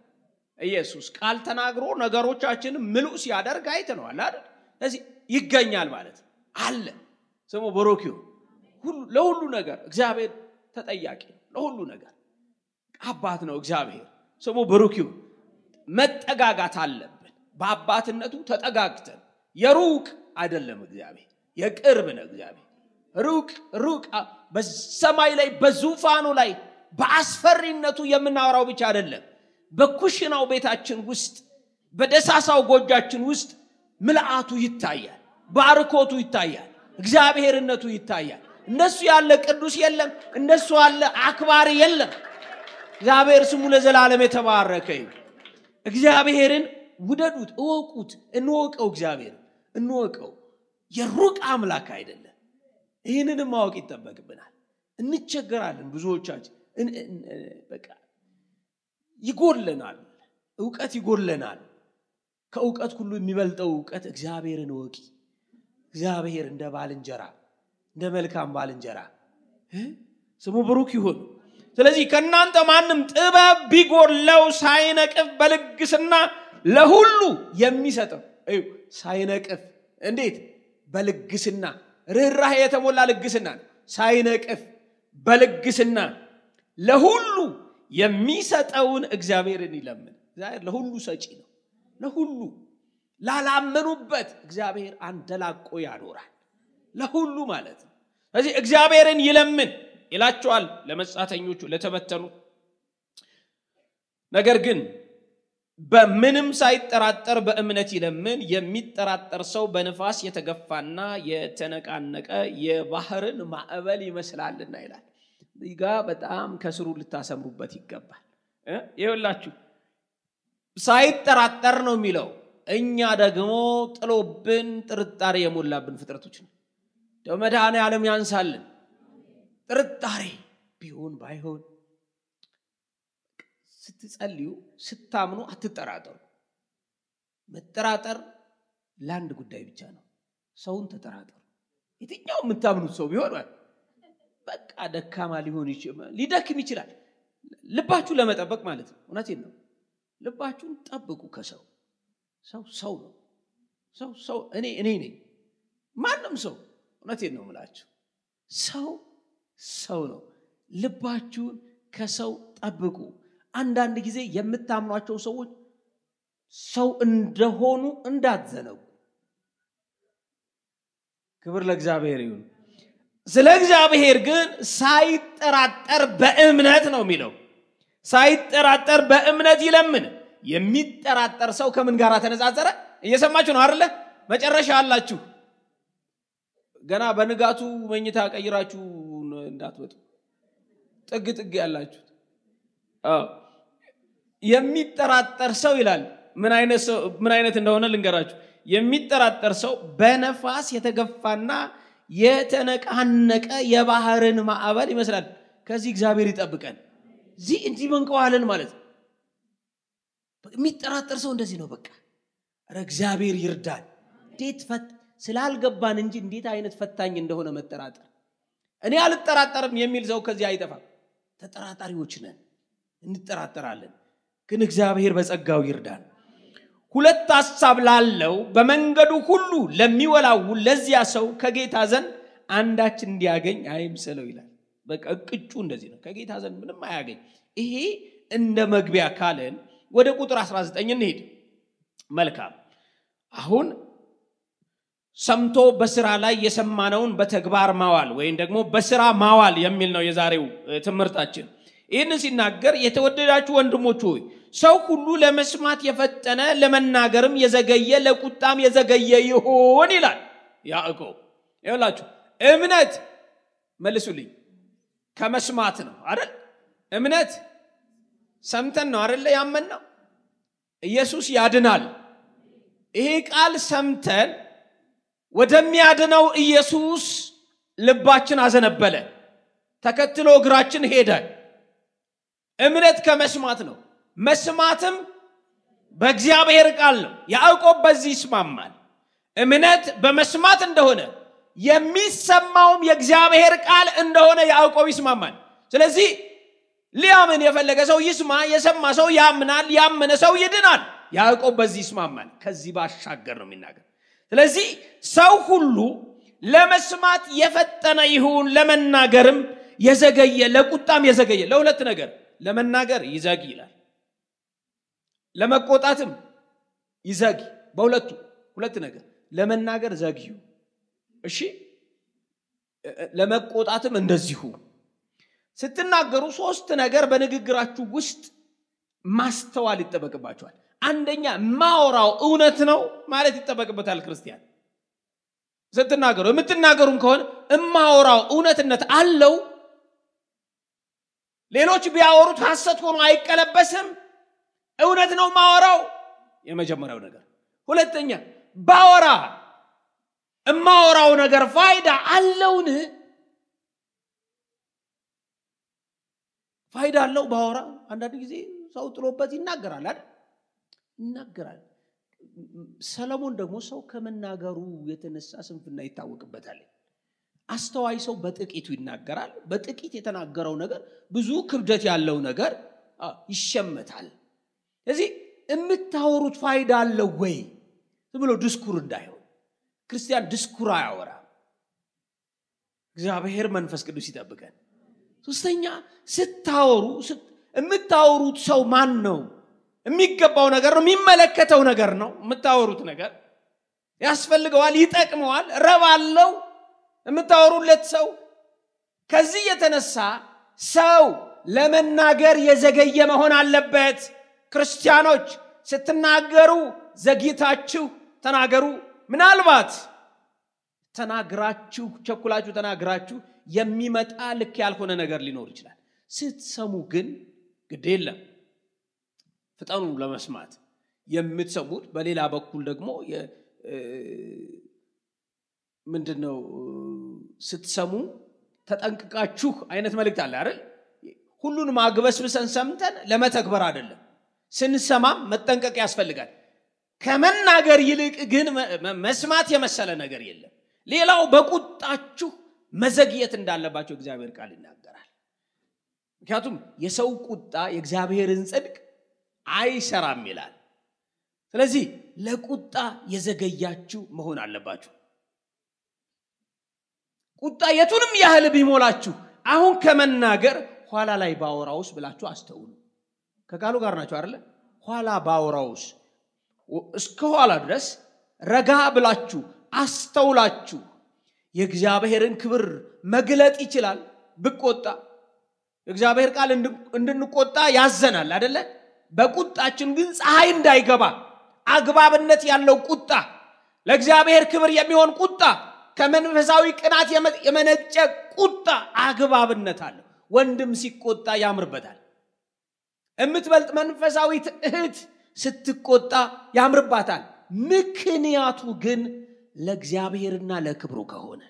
ኢየሱስ ቃል ተናግሮ ነገሮቻችንን ምሉ ሲያደርግ አይተነዋል። አይደል? ስለዚህ ይገኛል ማለት አለ። ስሙ ቡሩክ ለሁሉ ነገር እግዚአብሔር ተጠያቂ ነው። ለሁሉ ነገር አባት ነው እግዚአብሔር። ስሙ ቡሩክ መጠጋጋት አለብን። በአባትነቱ ተጠጋግተን የሩቅ አይደለም እግዚአብሔር የቅርብ ነው እግዚአብሔር። ሩቅ ሩቅ በሰማይ ላይ በዙፋኑ ላይ በአስፈሪነቱ የምናወራው ብቻ አይደለም። በኩሽናው ቤታችን ውስጥ በደሳሳው ጎጃችን ውስጥ ምልአቱ ይታያል፣ ባርኮቱ ይታያል፣ እግዚአብሔርነቱ ይታያል። እነሱ ያለ ቅዱስ የለም፣ እነሱ ያለ አክባሪ የለም። እግዚአብሔር ስሙ ለዘላለም የተባረከ ይሁን። እግዚአብሔርን ውደዱት፣ እወቁት፣ እንወቀው። እግዚአብሔር እንወቀው። የሩቅ አምላክ አይደለም። ይህንንም ማወቅ ይጠበቅብናል። እንቸገራለን። ብዙዎቻችን በቃ ይጎለናል፣ እውቀት ይጎለናል። ከእውቀት ሁሉ የሚበልጠው እውቀት እግዚአብሔርን ወቂ እግዚአብሔር እንደ ባልንጀራ እንደ መልካም ባልንጀራ ስሙ ብሩክ ይሁን። ስለዚህ ከእናንተ ማንም ጥበብ ቢጎለው ሳይነቅፍ በልግስና ለሁሉ የሚሰጠው ሳይነቅፍ እንዴት በልግስና ርኅራሄ የተሞላ ልግስና ሳይነቅፍ በልግስና ለሁሉ የሚሰጠውን እግዚአብሔርን ይለምን። እግዚአብሔር ለሁሉ ሰጪ ነው። ለሁሉ ላላመኑበት እግዚአብሔር አንደላቆ ያኖራል። ለሁሉ ማለት ነው። ስለዚህ እግዚአብሔርን ይለምን ይላቸዋል ለመጻተኞቹ ለተበተኑ ነገር ግን በምንም ሳይጠራጠር በእምነት ይለምን። የሚጠራጠር ሰው በንፋስ የተገፋና የተነቃነቀ የባህርን ማዕበል ይመስላልና ይላል። እዚህ ጋ በጣም ከስሩ ልታሰምሩበት ይገባል። ይሁላችሁ ሳይጠራጠር ነው የሚለው። እኛ ደግሞ ጥሎብን ጥርጣሬ የሞላብን ፍጥረቶች ነው። መድኃኔ ያለም ያንሳልን። ጥርጣሬ ቢሆን ባይሆን ስትጸልዩ ስታምኑ አትጠራጠሩ። መጠራጠር ለአንድ ጉዳይ ብቻ ነው፣ ሰውን ተጠራጠሩ። የትኛው የምታምኑት ሰው ቢሆን በቃ ደካማ ሊሆን ሊደክም ይችላል። ልባችሁ ለመጠበቅ ማለት ነው። እውነት ነው። ልባችሁን ጠብቁ ከሰው። ሰው ሰው ነው። ሰው ሰው እኔ እኔ ነኝ። ማንም ሰው እውነቴን ነው የምላችሁ ሰው ሰው ነው። ልባችሁን ከሰው ጠብቁ። አንዳንድ ጊዜ የምታምኗቸው ሰዎች ሰው እንደሆኑ እንዳትዘነጉ። ክብር ለእግዚአብሔር ይሁን። ስለ እግዚአብሔር ግን ሳይጠራጠር በእምነት ነው የሚለው። ሳይጠራጠር በእምነት ይለምን። የሚጠራጠር ሰው ከምን ጋር ተነጻጸረ? እየሰማችሁ ነው አለ መጨረሻ አላችሁ። ገና በንጋቱ መኝታ ቀይራችሁ እንዳትወጡ ጥግ ጥግ ያላችሁት የሚጠራጠር ሰው ይላል ምን አይነት እንደሆነ ልንገራችሁ የሚጠራጠር ሰው በነፋስ የተገፋና የተነቃነቀ የባህርን ማዕበል ይመስላል ከዚህ እግዚአብሔር ይጠብቀን ዚ እንዲህ መንቀዋለን ማለት የሚጠራጠር ሰው እንደዚህ ነው በቃ ረ እግዚአብሔር ይርዳል እንዴት ስላልገባን እንጂ እንዴት አይነት ፈታኝ እንደሆነ መጠራጠር እኔ አልጠራጠርም የሚል ሰው ከዚህ አይጠፋም ተጠራጣሪዎች ነን እንጠራጠራለን። ግን እግዚአብሔር በጸጋው ይርዳን። ሁለት ሐሳብ ላለው በመንገዱ ሁሉ ለሚወላው ለዚያ ሰው ከጌታ ዘንድ አንዳች እንዲያገኝ አይምሰለው ይላል። በቃ እቅጩ እንደዚህ ነው። ከጌታ ዘንድ ምንም አያገኝ። ይሄ እንደ መግቢያ ካለን ወደ ቁጥር 19 እንሄድ። መልካም አሁን ሰምቶ በስራ ላይ የሰማነውን በተግባር ማዋል ወይም ደግሞ በስራ ማዋል የሚል ነው የዛሬው ትምህርታችን። ይህን ሲናገር የተወደዳችሁ ወንድሞች ሆይ ሰው ሁሉ ለመስማት የፈጠነ ለመናገርም የዘገየ ለቁጣም የዘገየ ይሆን ይላል ያእቆ ይላችሁ እምነት መልሱልኝ ከመስማት ነው አይደል እምነት ሰምተን ነው አይደለ ያመን ነው ኢየሱስ ያድናል ይሄ ቃል ሰምተን ወደሚያድነው ኢየሱስ ልባችን አዘነበለ ተከትሎ እግራችን ሄደ እምነት ከመስማት ነው፣ መስማትም በእግዚአብሔር ቃል ነው። ያዕቆብ በዚህ ይስማማል። እምነት በመስማት እንደሆነ የሚሰማውም የእግዚአብሔር ቃል እንደሆነ ያዕቆብ ይስማማል። ስለዚህ ሊያምን የፈለገ ሰው ይስማ፣ የሰማ ሰው ያምናል፣ ያመነ ሰው ይድናል። ያዕቆብ በዚህ ይስማማል። ከዚህ ባሻገር ነው የሚናገር። ስለዚህ ሰው ሁሉ ለመስማት የፈጠነ ይሁን፣ ለመናገርም የዘገየ ለቁጣም የዘገየ ለሁለት ነገር ለመናገር ይዘግ ይላል። ለመቆጣትም ይዘግ። በሁለቱ ሁለት ነገር ለመናገር ዘግዩ። እሺ፣ ለመቆጣትም እንደዚሁ። ስትናገሩ ሶስት ነገር በንግግራችሁ ውስጥ ማስተዋል ይጠበቅባቸዋል። አንደኛ ማወራው እውነት ነው ማለት ይጠበቅበታል። ክርስቲያን ስትናገሩ የምትናገሩም ከሆነ እማወራው እውነትነት አለው ሌሎች ቢያወሩት ሐሰት ሆኖ አይቀለበስም እውነት ነው ማወራው የመጀመሪያው ነገር ሁለተኛ ባወራ እማወራው ነገር ፋይዳ አለውን ፋይዳ አለው ባወራ አንዳንድ ጊዜ ሰው ጥሎበት ይናገራል አ ይናገራል ሰለሞን ደግሞ ሰው ከመናገሩ የተነሳ ስንፍና ይታወቅበታል አስተዋይ ሰው በጥቂቱ ይናገራል። በጥቂት የተናገረው ነገር ብዙ ክብደት ያለው ነገር ይሸመታል። እዚህ የምታወሩት ፋይዳ አለው ወይ ብሎ ድስኩር እንዳይሆን ክርስቲያን ድስኩር አያወራ። እግዚአብሔር መንፈስ ቅዱስ ይጠብቀን። ሶስተኛ ስታወሩ የምታወሩት ሰው ማን ነው? የሚገባው ነገር ነው፣ የሚመለከተው ነገር ነው። የምታወሩት ነገር ያስፈልገዋል፣ ይጠቅመዋል፣ ረባለው የምታወሩለት ሰው ከዚህ የተነሳ ሰው ለመናገር የዘገየ መሆን አለበት ክርስቲያኖች ስትናገሩ ዘግይታችሁ ተናገሩ ምናልባት ተናግራችሁ ቸኩላችሁ ተናግራችሁ የሚመጣ ልክ ያልሆነ ነገር ሊኖር ይችላል ስትሰሙ ግን ግድ የለም ፍጠኑ ለመስማት የምትሰሙት በሌላ በኩል ደግሞ ምንድን ነው ስትሰሙ ተጠንቅቃችሁ አይነት መልእክት አለ አይደል? ሁሉን ማግበስብሰን ሰምተን ለመተግበር አይደለም። ስንሰማም መጠንቀቅ ያስፈልጋል። ከመናገር ይልቅ ግን መስማት የመሰለ ነገር የለም። ሌላው በቁጣችሁ መዘግየት እንዳለባቸው እግዚአብሔር ቃል ይናገራል። ምክንያቱም የሰው ቁጣ የእግዚአብሔርን ጽድቅ አይሰራም ይላል። ስለዚህ ለቁጣ የዘገያችሁ መሆን አለባችሁ። ቁጣ የቱንም ያህል ቢሞላችሁ አሁን ከመናገር ኋላ ላይ ባወራውስ ብላችሁ አስተውሉ። ከቃሉ ጋር ናቸው አይደለ? ኋላ ባወራውስ እስከ ኋላ ድረስ ረጋ ብላችሁ አስተውላችሁ የእግዚአብሔርን ክብር መግለጥ ይችላል። ብቆጣ የእግዚአብሔር ቃል እንድንቆጣ ያዘናል አደለ? በቁጣችን ግን ፀሐይ እንዳይገባ አግባብነት ያለው ቁጣ፣ ለእግዚአብሔር ክብር የሚሆን ቁጣ ከመንፈሳዊ ቅናት የመነጨ ቁጣ አግባብነት አለው። ወንድም ሲቆጣ ያምርበታል። የምትበልጥ መንፈሳዊት እህት ስትቆጣ ያምርባታል። ምክንያቱ ግን ለእግዚአብሔርና ለክብሩ ከሆነ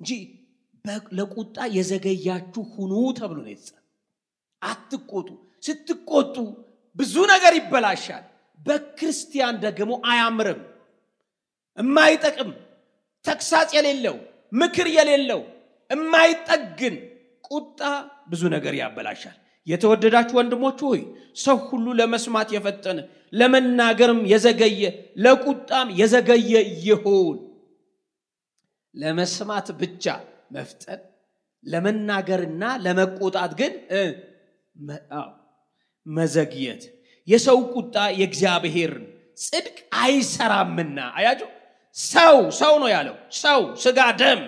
እንጂ ለቁጣ የዘገያችሁ ሁኑ ተብሎ ነው የተጻፈ። አትቆጡ። ስትቆጡ ብዙ ነገር ይበላሻል። በክርስቲያን ደግሞ አያምርም። የማይጠቅም ተግሳጽ የሌለው ምክር የሌለው የማይጠግን ቁጣ ብዙ ነገር ያበላሻል። የተወደዳችሁ ወንድሞች ሆይ ሰው ሁሉ ለመስማት የፈጠነ ለመናገርም የዘገየ ለቁጣም የዘገየ ይሁን። ለመስማት ብቻ መፍጠን ለመናገርና ለመቆጣት ግን መዘግየት። የሰው ቁጣ የእግዚአብሔርን ጽድቅ አይሰራምና አያችሁ። ሰው ሰው ነው ያለው ሰው ስጋ ደም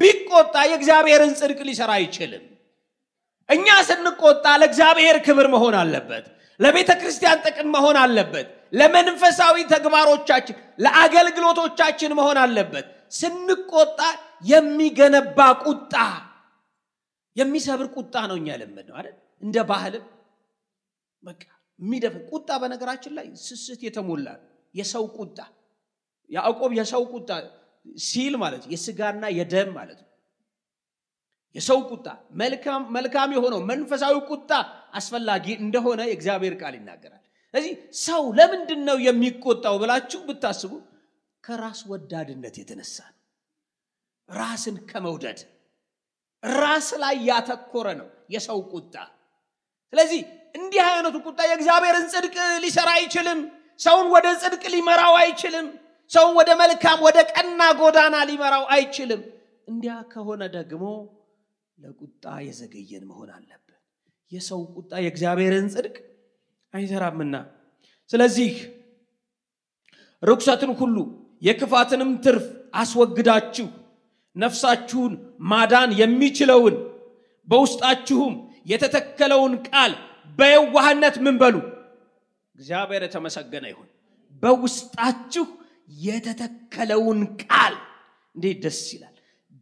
ቢቆጣ የእግዚአብሔርን ጽድቅ ሊሰራ አይችልም እኛ ስንቆጣ ለእግዚአብሔር ክብር መሆን አለበት ለቤተ ክርስቲያን ጥቅም መሆን አለበት ለመንፈሳዊ ተግባሮቻችን ለአገልግሎቶቻችን መሆን አለበት ስንቆጣ የሚገነባ ቁጣ የሚሰብር ቁጣ ነው እኛ ነው አይደል እንደ ባህልም በቃ የሚደፍ ቁጣ በነገራችን ላይ ስስት የተሞላ የሰው ቁጣ ያዕቆብ የሰው ቁጣ ሲል ማለት የስጋና የደም ማለት ነው። የሰው ቁጣ መልካም የሆነው መንፈሳዊ ቁጣ አስፈላጊ እንደሆነ የእግዚአብሔር ቃል ይናገራል። ስለዚህ ሰው ለምንድን ነው የሚቆጣው ብላችሁ ብታስቡ ከራስ ወዳድነት የተነሳ ነው። ራስን ከመውደድ ራስ ላይ ያተኮረ ነው የሰው ቁጣ። ስለዚህ እንዲህ አይነቱ ቁጣ የእግዚአብሔርን ጽድቅ ሊሰራ አይችልም። ሰውን ወደ ጽድቅ ሊመራው አይችልም። ሰውን ወደ መልካም ወደ ቀና ጎዳና ሊመራው አይችልም። እንዲያ ከሆነ ደግሞ ለቁጣ የዘገየን መሆን አለብን። የሰው ቁጣ የእግዚአብሔርን ጽድቅ አይሰራምና፣ ስለዚህ ርኩሰትን ሁሉ የክፋትንም ትርፍ አስወግዳችሁ ነፍሳችሁን ማዳን የሚችለውን በውስጣችሁም የተተከለውን ቃል በየዋህነት ምንበሉ እግዚአብሔር የተመሰገነ ይሁን። በውስጣችሁ የተተከለውን ቃል እንዴት ደስ ይላል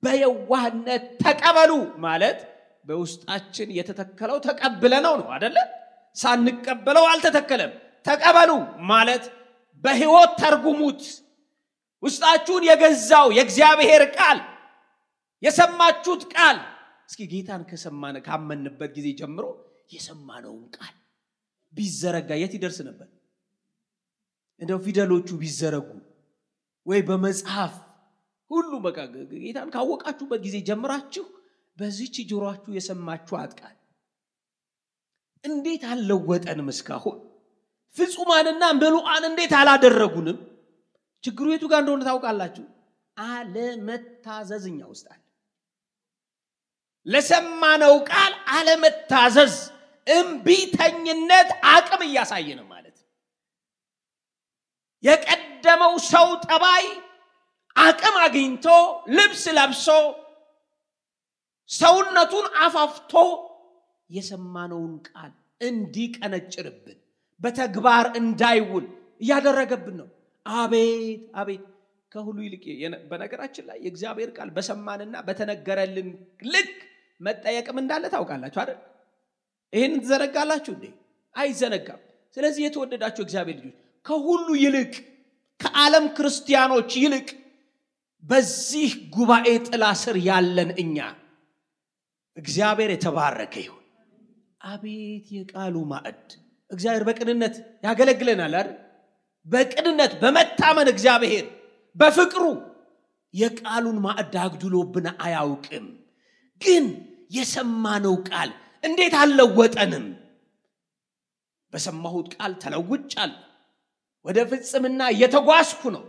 በየዋህነት ተቀበሉ ማለት በውስጣችን የተተከለው ተቀብለ ነው ነው አደለ ሳንቀበለው አልተተከለም ተቀበሉ ማለት በህይወት ተርጉሙት ውስጣችሁን የገዛው የእግዚአብሔር ቃል የሰማችሁት ቃል እስኪ ጌታን ከሰማን ካመንበት ጊዜ ጀምሮ የሰማነውን ቃል ቢዘረጋ የት ይደርስ ነበር እንደው ፊደሎቹ ቢዘረጉ ወይ በመጽሐፍ ሁሉ በቃ ጌታን ካወቃችሁበት ጊዜ ጀምራችሁ በዚች ጆሮችሁ የሰማችሁ አጥቃል እንዴት አልለወጠንም እስካሁን ፍጹማንና ምሉዓን እንዴት አላደረጉንም ችግሩ የቱ ጋር እንደሆነ ታውቃላችሁ አለመታዘዝኛ ውስጣል ለሰማነው ቃል አለመታዘዝ እምቢተኝነት አቅም እያሳየንም አለ የቀደመው ሰው ጠባይ አቅም አግኝቶ ልብስ ለብሶ ሰውነቱን አፋፍቶ የሰማነውን ቃል እንዲቀነጭርብን በተግባር እንዳይውል እያደረገብን ነው። አቤት አቤት! ከሁሉ ይልቅ በነገራችን ላይ የእግዚአብሔር ቃል በሰማንና በተነገረልን ልክ መጠየቅም እንዳለ ታውቃላችሁ አይደል? ይህን ትዘነጋላችሁ እንዴ? አይዘነጋም። ስለዚህ የተወደዳችሁ እግዚአብሔር ልጆች ከሁሉ ይልቅ ከዓለም ክርስቲያኖች ይልቅ በዚህ ጉባኤ ጥላ ስር ያለን እኛ እግዚአብሔር የተባረከ ይሁን። አቤት የቃሉ ማዕድ! እግዚአብሔር በቅንነት ያገለግለናል አይደል? በቅንነት በመታመን እግዚአብሔር በፍቅሩ የቃሉን ማዕድ አግድሎብን አያውቅም። ግን የሰማነው ቃል እንዴት አልለወጠንም? በሰማሁት ቃል ተለውጫል ወደ ፍጽምና እየተጓዝኩ ነው።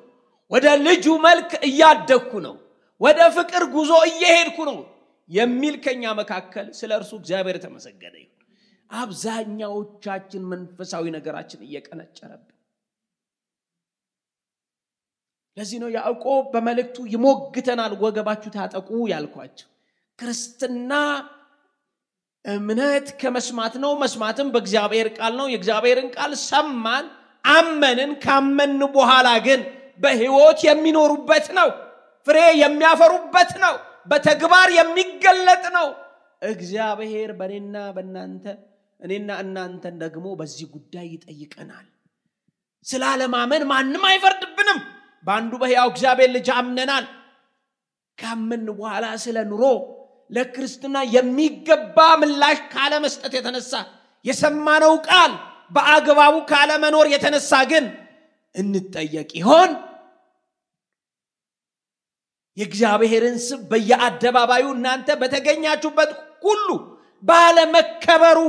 ወደ ልጁ መልክ እያደግኩ ነው። ወደ ፍቅር ጉዞ እየሄድኩ ነው የሚል ከኛ መካከል ስለ እርሱ እግዚአብሔር የተመሰገነ ይሁን። አብዛኛዎቻችን መንፈሳዊ ነገራችን እየቀነጨረብን ለዚህ ነው ያዕቆብ በመልእክቱ ይሞግተናል፣ ወገባችሁ ታጠቁ ያልኳቸው። ክርስትና እምነት ከመስማት ነው፣ መስማትም በእግዚአብሔር ቃል ነው። የእግዚአብሔርን ቃል ሰማን። አመንን ካመን በኋላ ግን በህይወት የሚኖሩበት ነው ፍሬ የሚያፈሩበት ነው በተግባር የሚገለጥ ነው እግዚአብሔር በእኔና በእናንተ እኔና እናንተን ደግሞ በዚህ ጉዳይ ይጠይቀናል ስላለማመን ማንም አይፈርድብንም በአንዱ በሕያው እግዚአብሔር ልጅ አምነናል ካመን በኋላ ስለ ኑሮ ለክርስትና የሚገባ ምላሽ ካለመስጠት የተነሳ የሰማነው ቃል በአግባቡ ካለመኖር የተነሳ ግን እንጠየቅ ይሆን የእግዚአብሔርን ስም በየአደባባዩ እናንተ በተገኛችሁበት ሁሉ ባለመከበሩ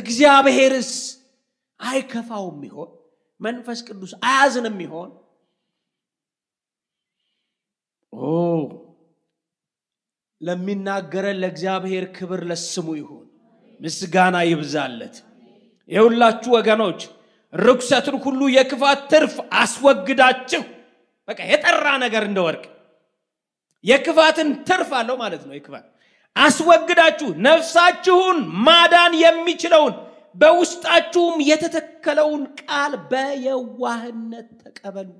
እግዚአብሔርስ አይከፋውም ይሆን መንፈስ ቅዱስ አያዝንም ይሆን ኦ ለሚናገረን ለእግዚአብሔር ክብር ለስሙ ይሁን ምስጋና ይብዛለት የሁላችሁ ወገኖች ርኩሰትን ሁሉ የክፋት ትርፍ አስወግዳችሁ በቃ የጠራ ነገር እንደ ወርቅ የክፋትን ትርፍ አለው ማለት ነው የክፋት አስወግዳችሁ ነፍሳችሁን ማዳን የሚችለውን በውስጣችሁም የተተከለውን ቃል በየዋህነት ተቀበሉ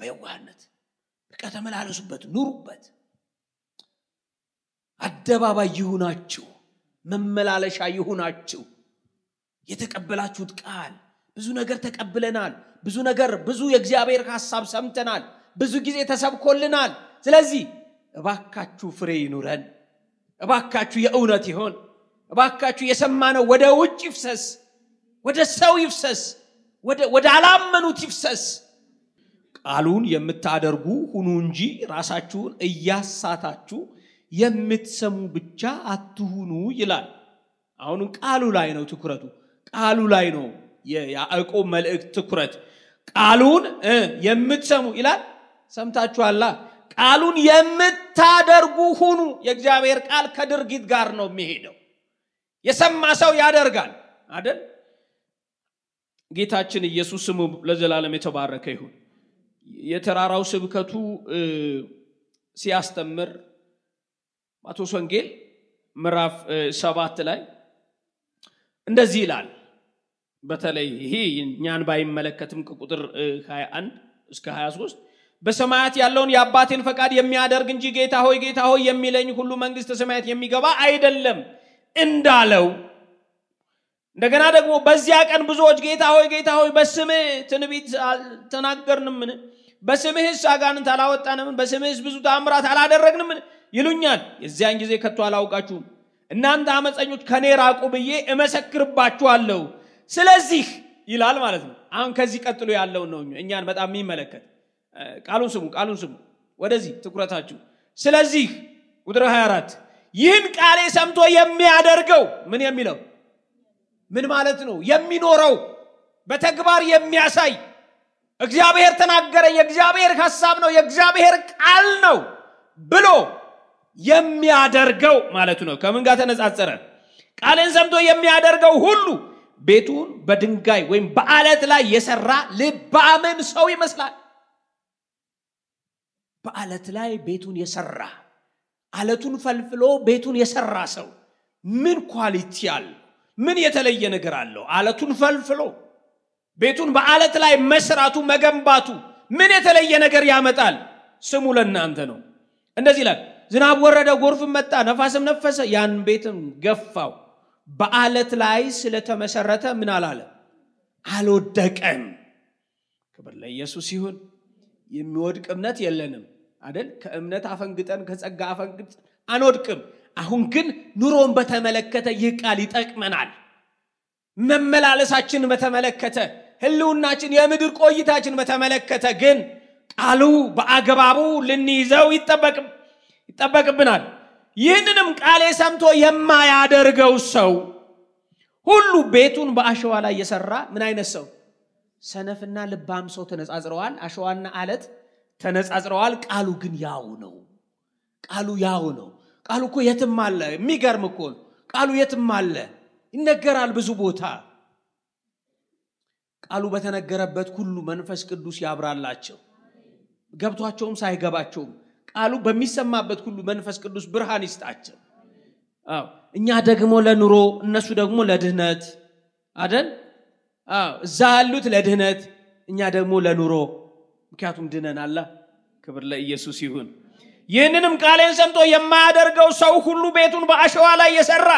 በየዋህነት በቃ ተመላለሱበት ኑሩበት አደባባይ ይሁናችሁ መመላለሻ ይሁናችሁ የተቀበላችሁት ቃል ብዙ ነገር ተቀብለናል። ብዙ ነገር ብዙ የእግዚአብሔር ሀሳብ ሰምተናል። ብዙ ጊዜ ተሰብኮልናል። ስለዚህ እባካችሁ ፍሬ ይኑረን። እባካችሁ የእውነት ይሆን። እባካችሁ የሰማነው ወደ ውጭ ይፍሰስ፣ ወደ ሰው ይፍሰስ፣ ወደ አላመኑት ይፍሰስ። ቃሉን የምታደርጉ ሁኑ እንጂ ራሳችሁን እያሳታችሁ የምትሰሙ ብቻ አትሁኑ ይላል። አሁንም ቃሉ ላይ ነው ትኩረቱ። ቃሉ ላይ ነው የያዕቆብ መልእክት ትኩረት ቃሉን የምትሰሙ ይላል ሰምታችኋላ ቃሉን የምታደርጉ ሁኑ የእግዚአብሔር ቃል ከድርጊት ጋር ነው የሚሄደው የሰማ ሰው ያደርጋል አደል ጌታችን ኢየሱስ ስሙ ለዘላለም የተባረከ ይሁን የተራራው ስብከቱ ሲያስተምር ማቶስ ወንጌል ምዕራፍ ሰባት ላይ እንደዚህ ይላል። በተለይ ይሄ እኛን ባይመለከትም ከቁጥር 21 እስከ 23 በሰማያት ያለውን የአባቴን ፈቃድ የሚያደርግ እንጂ ጌታ ሆይ ጌታ ሆይ የሚለኝ ሁሉ መንግስት ሰማያት የሚገባ አይደለም እንዳለው እንደገና ደግሞ በዚያ ቀን ብዙዎች ጌታ ሆይ ጌታ ሆይ በስምህ ትንቢት አልተናገርንምን? በስምህስ አጋንንት አላወጣንምን? በስምህስ ብዙ ተአምራት አላደረግንምን? ይሉኛል። የዚያን ጊዜ ከቶ አላውቃችሁም እናንተ አመፀኞች ከኔ ራቁ ብዬ እመሰክርባችኋለሁ ስለዚህ ይላል ማለት ነው አሁን ከዚህ ቀጥሎ ያለውን ነው እኛን በጣም የሚመለከት ቃሉን ስሙ ቃሉን ስሙ ወደዚህ ትኩረታችሁ ስለዚህ ቁጥር 24 ይህን ቃሌ ሰምቶ የሚያደርገው ምን የሚለው ምን ማለት ነው የሚኖረው በተግባር የሚያሳይ እግዚአብሔር ተናገረ የእግዚአብሔር ሐሳብ ነው የእግዚአብሔር ቃል ነው ብሎ የሚያደርገው ማለቱ ነው ከምን ጋር ተነጻጸረ ቃልን ሰምቶ የሚያደርገው ሁሉ ቤቱን በድንጋይ ወይም በአለት ላይ የሰራ ልባምን ሰው ይመስላል በአለት ላይ ቤቱን የሰራ አለቱን ፈልፍሎ ቤቱን የሰራ ሰው ምን ኳሊቲ አለ ምን የተለየ ነገር አለው አለቱን ፈልፍሎ ቤቱን በአለት ላይ መስራቱ መገንባቱ ምን የተለየ ነገር ያመጣል ስሙ ለእናንተ ነው እንደዚህ ይላል ዝናብ ወረደ፣ ጎርፍም መጣ፣ ነፋስም ነፈሰ፣ ያን ቤትም ገፋው። በአለት ላይ ስለተመሰረተ ምን አላለ? አልወደቀም። ክብር ለኢየሱስ ይሁን። የሚወድቅ እምነት የለንም አደል ከእምነት አፈንግጠን ከጸጋ አፈንግጥ አንወድቅም። አሁን ግን ኑሮን በተመለከተ ይህ ቃል ይጠቅመናል። መመላለሳችን በተመለከተ ህልውናችን፣ የምድር ቆይታችን በተመለከተ ግን ቃሉ በአግባቡ ልንይዘው ይጠበቅም ይጠበቅብናል። ይህንንም ቃሌ ሰምቶ የማያደርገው ሰው ሁሉ ቤቱን በአሸዋ ላይ የሰራ ምን አይነት ሰው? ሰነፍና ልባም ሰው ተነጻጽረዋል። አሸዋና አለት ተነጻጽረዋል። ቃሉ ግን ያው ነው። ቃሉ ያው ነው። ቃሉ እኮ የትም አለ። የሚገርም እኮ ቃሉ የትም አለ፣ ይነገራል ብዙ ቦታ። ቃሉ በተነገረበት ሁሉ መንፈስ ቅዱስ ያብራላቸው ገብቷቸውም ሳይገባቸውም ቃሉ በሚሰማበት ሁሉ መንፈስ ቅዱስ ብርሃን ይስጣቸው። እኛ ደግሞ ለኑሮ፣ እነሱ ደግሞ ለድህነት አደን። እዛ ያሉት ለድህነት፣ እኛ ደግሞ ለኑሮ። ምክንያቱም ድነን አለ። ክብር ለኢየሱስ ይሁን። ይህንንም ቃሌን ሰምቶ የማያደርገው ሰው ሁሉ ቤቱን በአሸዋ ላይ የሰራ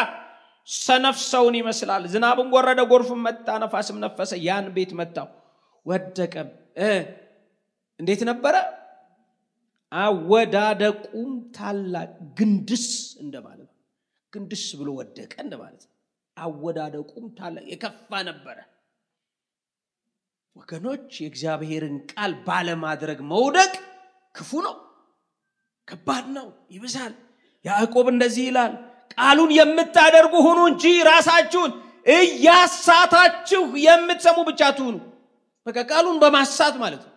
ሰነፍ ሰውን ይመስላል። ዝናብም ወረደ፣ ጎርፍም መጣ፣ ነፋስም ነፈሰ፣ ያን ቤት መታው፣ ወደቀም። እንዴት ነበረ? አወዳደቁም ታላቅ ግንድስ እንደማለት ግንድስ ብሎ ወደቀ እንደማለት ነው አወዳደቁም ታላቅ የከፋ ነበረ ወገኖች የእግዚአብሔርን ቃል ባለማድረግ መውደቅ ክፉ ነው ከባድ ነው ይብዛል ያዕቆብ እንደዚህ ይላል ቃሉን የምታደርጉ ሁኑ እንጂ ራሳችሁን እያሳታችሁ የምትሰሙ ብቻ ትሁኑ በቃ ቃሉን በማሳት ማለት ነው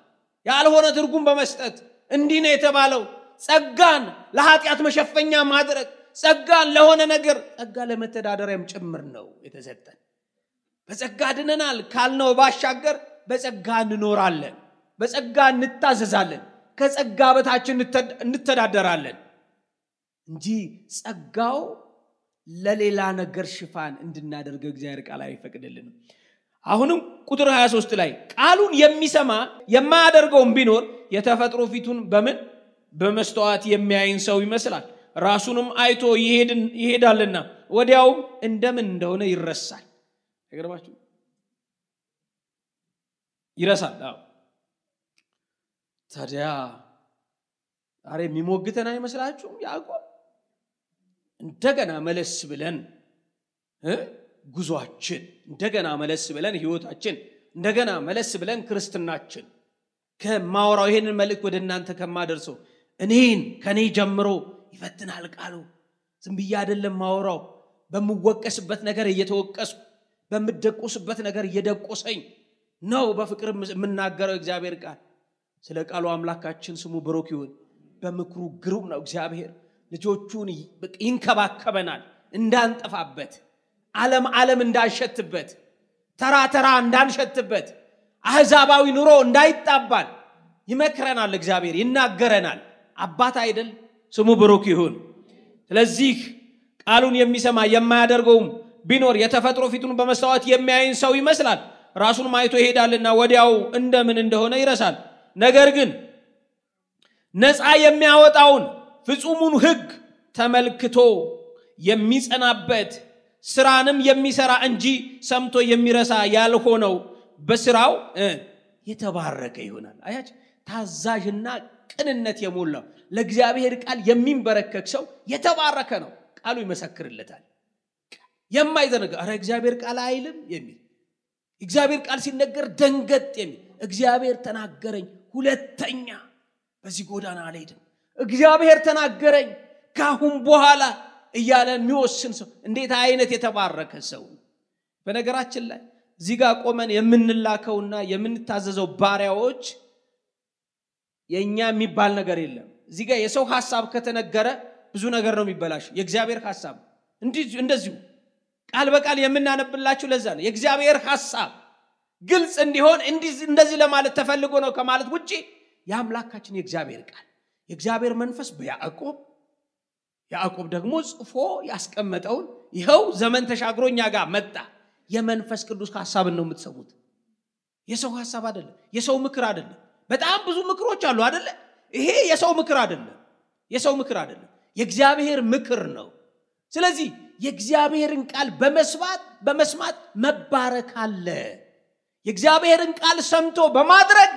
ያልሆነ ትርጉም በመስጠት እንዲህ ነው የተባለው ጸጋን ለኃጢአት መሸፈኛ ማድረግ ጸጋን ለሆነ ነገር ጸጋ ለመተዳደሪያም ጭምር ነው የተሰጠን በጸጋ ድነናል ካልነው ባሻገር በጸጋ እንኖራለን በጸጋ እንታዘዛለን ከጸጋ በታች እንተዳደራለን እንጂ ጸጋው ለሌላ ነገር ሽፋን እንድናደርገው እግዚአብሔር ቃል አይፈቅድልንም አሁንም ቁጥር 23 ላይ ቃሉን የሚሰማ የማያደርገውም ቢኖር የተፈጥሮ ፊቱን በምን በመስተዋት የሚያይን ሰው ይመስላል ራሱንም አይቶ ይሄዳልና ወዲያውም እንደምን እንደሆነ ይረሳል አይገርማችሁ ይረሳል አዎ ታዲያ ዛሬ የሚሞግተን አይመስላችሁም ያዕቆብ እንደገና መለስ ብለን ጉዟችን እንደገና መለስ ብለን ህይወታችን እንደገና መለስ ብለን ክርስትናችን ከማወራው ይሄንን መልእክት ወደ እናንተ ከማደርሰው እኔን ከኔ ጀምሮ ይፈትናል ቃሉ። ዝም ብዬ አይደለም ማወራው። በምወቀስበት ነገር እየተወቀሱ በምደቆስበት ነገር እየደቆሰኝ ነው በፍቅር የምናገረው እግዚአብሔር ቃል። ስለ ቃሉ አምላካችን ስሙ ብሩክ ይሁን። በምክሩ ግሩም ነው እግዚአብሔር። ልጆቹን ይንከባከበናል እንዳንጠፋበት ዓለም ዓለም እንዳንሸትበት፣ ተራ ተራ እንዳንሸትበት፣ አህዛባዊ ኑሮ እንዳይጣባን ይመክረናል። እግዚአብሔር ይናገረናል። አባት አይደል? ስሙ ብሩክ ይሁን። ስለዚህ ቃሉን የሚሰማ የማያደርገውም ቢኖር የተፈጥሮ ፊቱን በመስታወት የሚያይን ሰው ይመስላል። ራሱን ማይቶ ይሄዳልና ወዲያው እንደምን እንደሆነ ይረሳል። ነገር ግን ነፃ የሚያወጣውን ፍጹሙን ሕግ ተመልክቶ የሚጸናበት ስራንም የሚሰራ እንጂ ሰምቶ የሚረሳ ያልሆነው በስራው የተባረከ ይሆናል አያች ታዛዥና ቅንነት የሞላው ለእግዚአብሔር ቃል የሚንበረከክ ሰው የተባረከ ነው ቃሉ ይመሰክርለታል የማይዘነገ ረ እግዚአብሔር ቃል አይልም የሚል እግዚአብሔር ቃል ሲነገር ደንገጥ የሚል እግዚአብሔር ተናገረኝ ሁለተኛ በዚህ ጎዳና አልሄድም እግዚአብሔር ተናገረኝ ካሁን በኋላ እያለ የሚወስን ሰው እንዴት አይነት የተባረከ ሰው በነገራችን ላይ እዚህ ጋር ቆመን የምንላከውና የምንታዘዘው ባሪያዎች የእኛ የሚባል ነገር የለም እዚህ ጋር የሰው ሀሳብ ከተነገረ ብዙ ነገር ነው የሚበላሽ የእግዚአብሔር ሀሳብ እንደዚሁ ቃል በቃል የምናነብላችሁ ለዛ ነው የእግዚአብሔር ሀሳብ ግልጽ እንዲሆን እንደዚህ ለማለት ተፈልጎ ነው ከማለት ውጭ የአምላካችን የእግዚአብሔር ቃል የእግዚአብሔር መንፈስ በያዕቆብ ያዕቆብ ደግሞ ጽፎ ያስቀመጠውን ይኸው ዘመን ተሻግሮ እኛ ጋር መጣ። የመንፈስ ቅዱስ ሀሳብን ነው የምትሰሙት፣ የሰው ሀሳብ አይደለም፣ የሰው ምክር አይደለም። በጣም ብዙ ምክሮች አሉ አደለ ይሄ የሰው ምክር አደለም የሰው ምክር አይደለም፣ የእግዚአብሔር ምክር ነው። ስለዚህ የእግዚአብሔርን ቃል በመስማት በመስማት መባረክ አለ። የእግዚአብሔርን ቃል ሰምቶ በማድረግ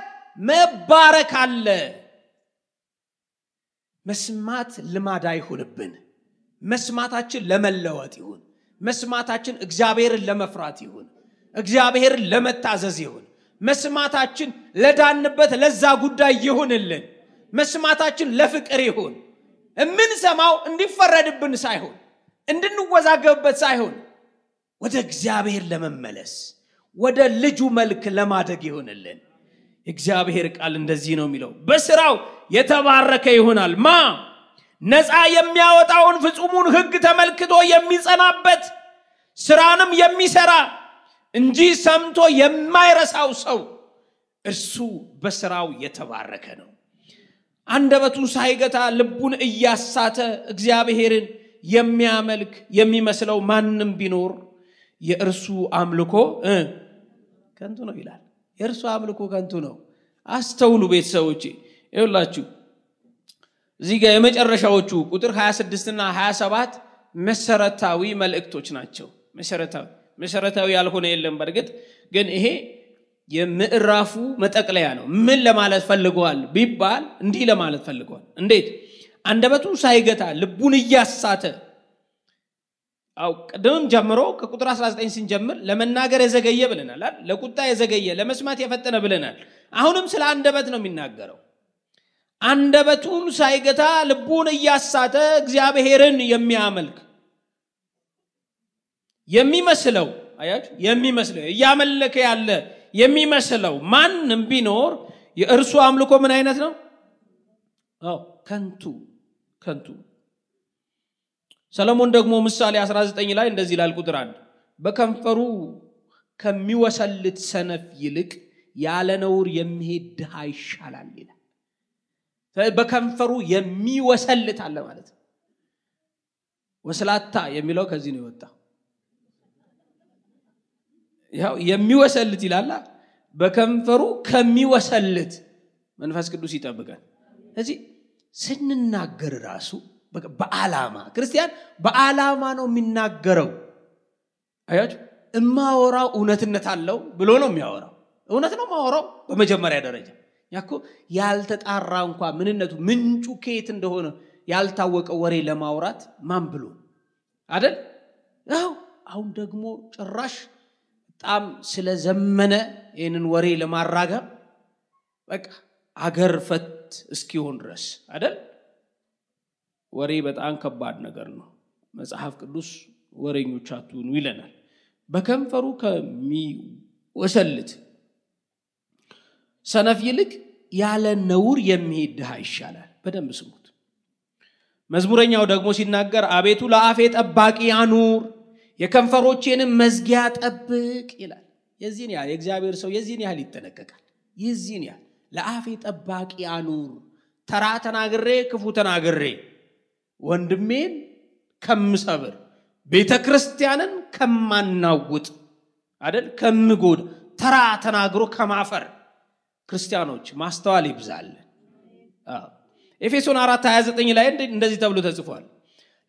መባረክ አለ። መስማት ልማድ አይሁንብን። መስማታችን ለመለወጥ ይሁን። መስማታችን እግዚአብሔርን ለመፍራት ይሁን። እግዚአብሔርን ለመታዘዝ ይሁን። መስማታችን ለዳንበት ለዛ ጉዳይ ይሁንልን። መስማታችን ለፍቅር ይሁን። የምንሰማው እንዲፈረድብን ሳይሆን እንድንወዛገብበት ሳይሆን ወደ እግዚአብሔር ለመመለስ ወደ ልጁ መልክ ለማደግ ይሁንልን። እግዚአብሔር ቃል እንደዚህ ነው የሚለው በስራው የተባረከ ይሆናል ማ ነፃ የሚያወጣውን ፍጹሙን ህግ ተመልክቶ የሚጸናበት ስራንም የሚሰራ እንጂ ሰምቶ የማይረሳው ሰው እርሱ በስራው የተባረከ ነው አንደበቱ ሳይገታ ልቡን እያሳተ እግዚአብሔርን የሚያመልክ የሚመስለው ማንም ቢኖር የእርሱ አምልኮ ከንቱ ነው ይላል የእርሱ አምልኮ ከንቱ ነው አስተውሉ ቤተሰቦች ይውላችሁ እዚህ ጋር የመጨረሻዎቹ ቁጥር 26 እና 27 መሰረታዊ መልእክቶች ናቸው መሰረታዊ መሰረታዊ ያልሆነ የለም በእርግጥ ግን ይሄ የምዕራፉ መጠቅለያ ነው ምን ለማለት ፈልገዋል ቢባል እንዲህ ለማለት ፈልገዋል እንዴት አንደበቱ ሳይገታ ልቡን እያሳተ አው ቅድምም ጀምሮ ከቁጥር 19 ስንጀምር ለመናገር የዘገየ ብለናል አይደል? ለቁጣ የዘገየ ለመስማት የፈጠነ ብለናል። አሁንም ስለ አንደበት ነው የሚናገረው። አንደበቱን ሳይገታ ልቡን እያሳተ እግዚአብሔርን የሚያመልክ የሚመስለው አያችሁ፣ የሚመስለው እያመለከ ያለ የሚመስለው ማንም ቢኖር የእርሱ አምልኮ ምን አይነት ነው? ከንቱ ከንቱ ሰለሞን ደግሞ ምሳሌ 19 ላይ እንደዚህ ይላል ቁጥር አንድ በከንፈሩ ከሚወሰልት ሰነፍ ይልቅ ያለ ነውር የሚሄድ ድሃ ይሻላል ይላል። በከንፈሩ የሚወሰልት አለ ማለት ወስላታ የሚለው ከዚህ ነው የወጣ። ያው የሚወሰልት ይላላ በከንፈሩ ከሚወሰልት መንፈስ ቅዱስ ይጠብቀን። እዚህ ስንናገር ራሱ በአላማ ክርስቲያን በአላማ ነው የሚናገረው። አያችሁ፣ እማወራው እውነትነት አለው ብሎ ነው የሚያወራው። እውነት ነው ማወራው በመጀመሪያ ደረጃ ያኮ ያልተጣራ እንኳ ምንነቱ ምንጩ ከየት እንደሆነ ያልታወቀ ወሬ ለማውራት ማን ብሎ አደል? አሁን ደግሞ ጭራሽ በጣም ስለዘመነ ይህንን ወሬ ለማራገብ በቃ አገር ፈት እስኪሆን ድረስ አደል ወሬ በጣም ከባድ ነገር ነው። መጽሐፍ ቅዱስ ወሬኞች አትሁኑ ይለናል። በከንፈሩ ከሚወሰልት ሰነፍ ይልቅ ያለ ነውር የሚሄድ ድሃ ይሻላል። በደንብ ስሙት። መዝሙረኛው ደግሞ ሲናገር አቤቱ ለአፌ ጠባቂ አኑር፣ የከንፈሮቼንም መዝጊያ ጠብቅ ይላል። የዚህን ያህል የእግዚአብሔር ሰው የዚህን ያህል ይጠነቀቃል። ይህዚህን ያህል ለአፌ ጠባቂ አኑር፣ ተራ ተናግሬ ክፉ ተናግሬ ወንድሜን ከምሰብር ቤተ ክርስቲያንን ከማናውጥ አደል ከምጎድ ተራ ተናግሮ ከማፈር ክርስቲያኖች ማስተዋል ይብዛል ኤፌሶን 4 29 ላይ እንደዚህ ተብሎ ተጽፏል።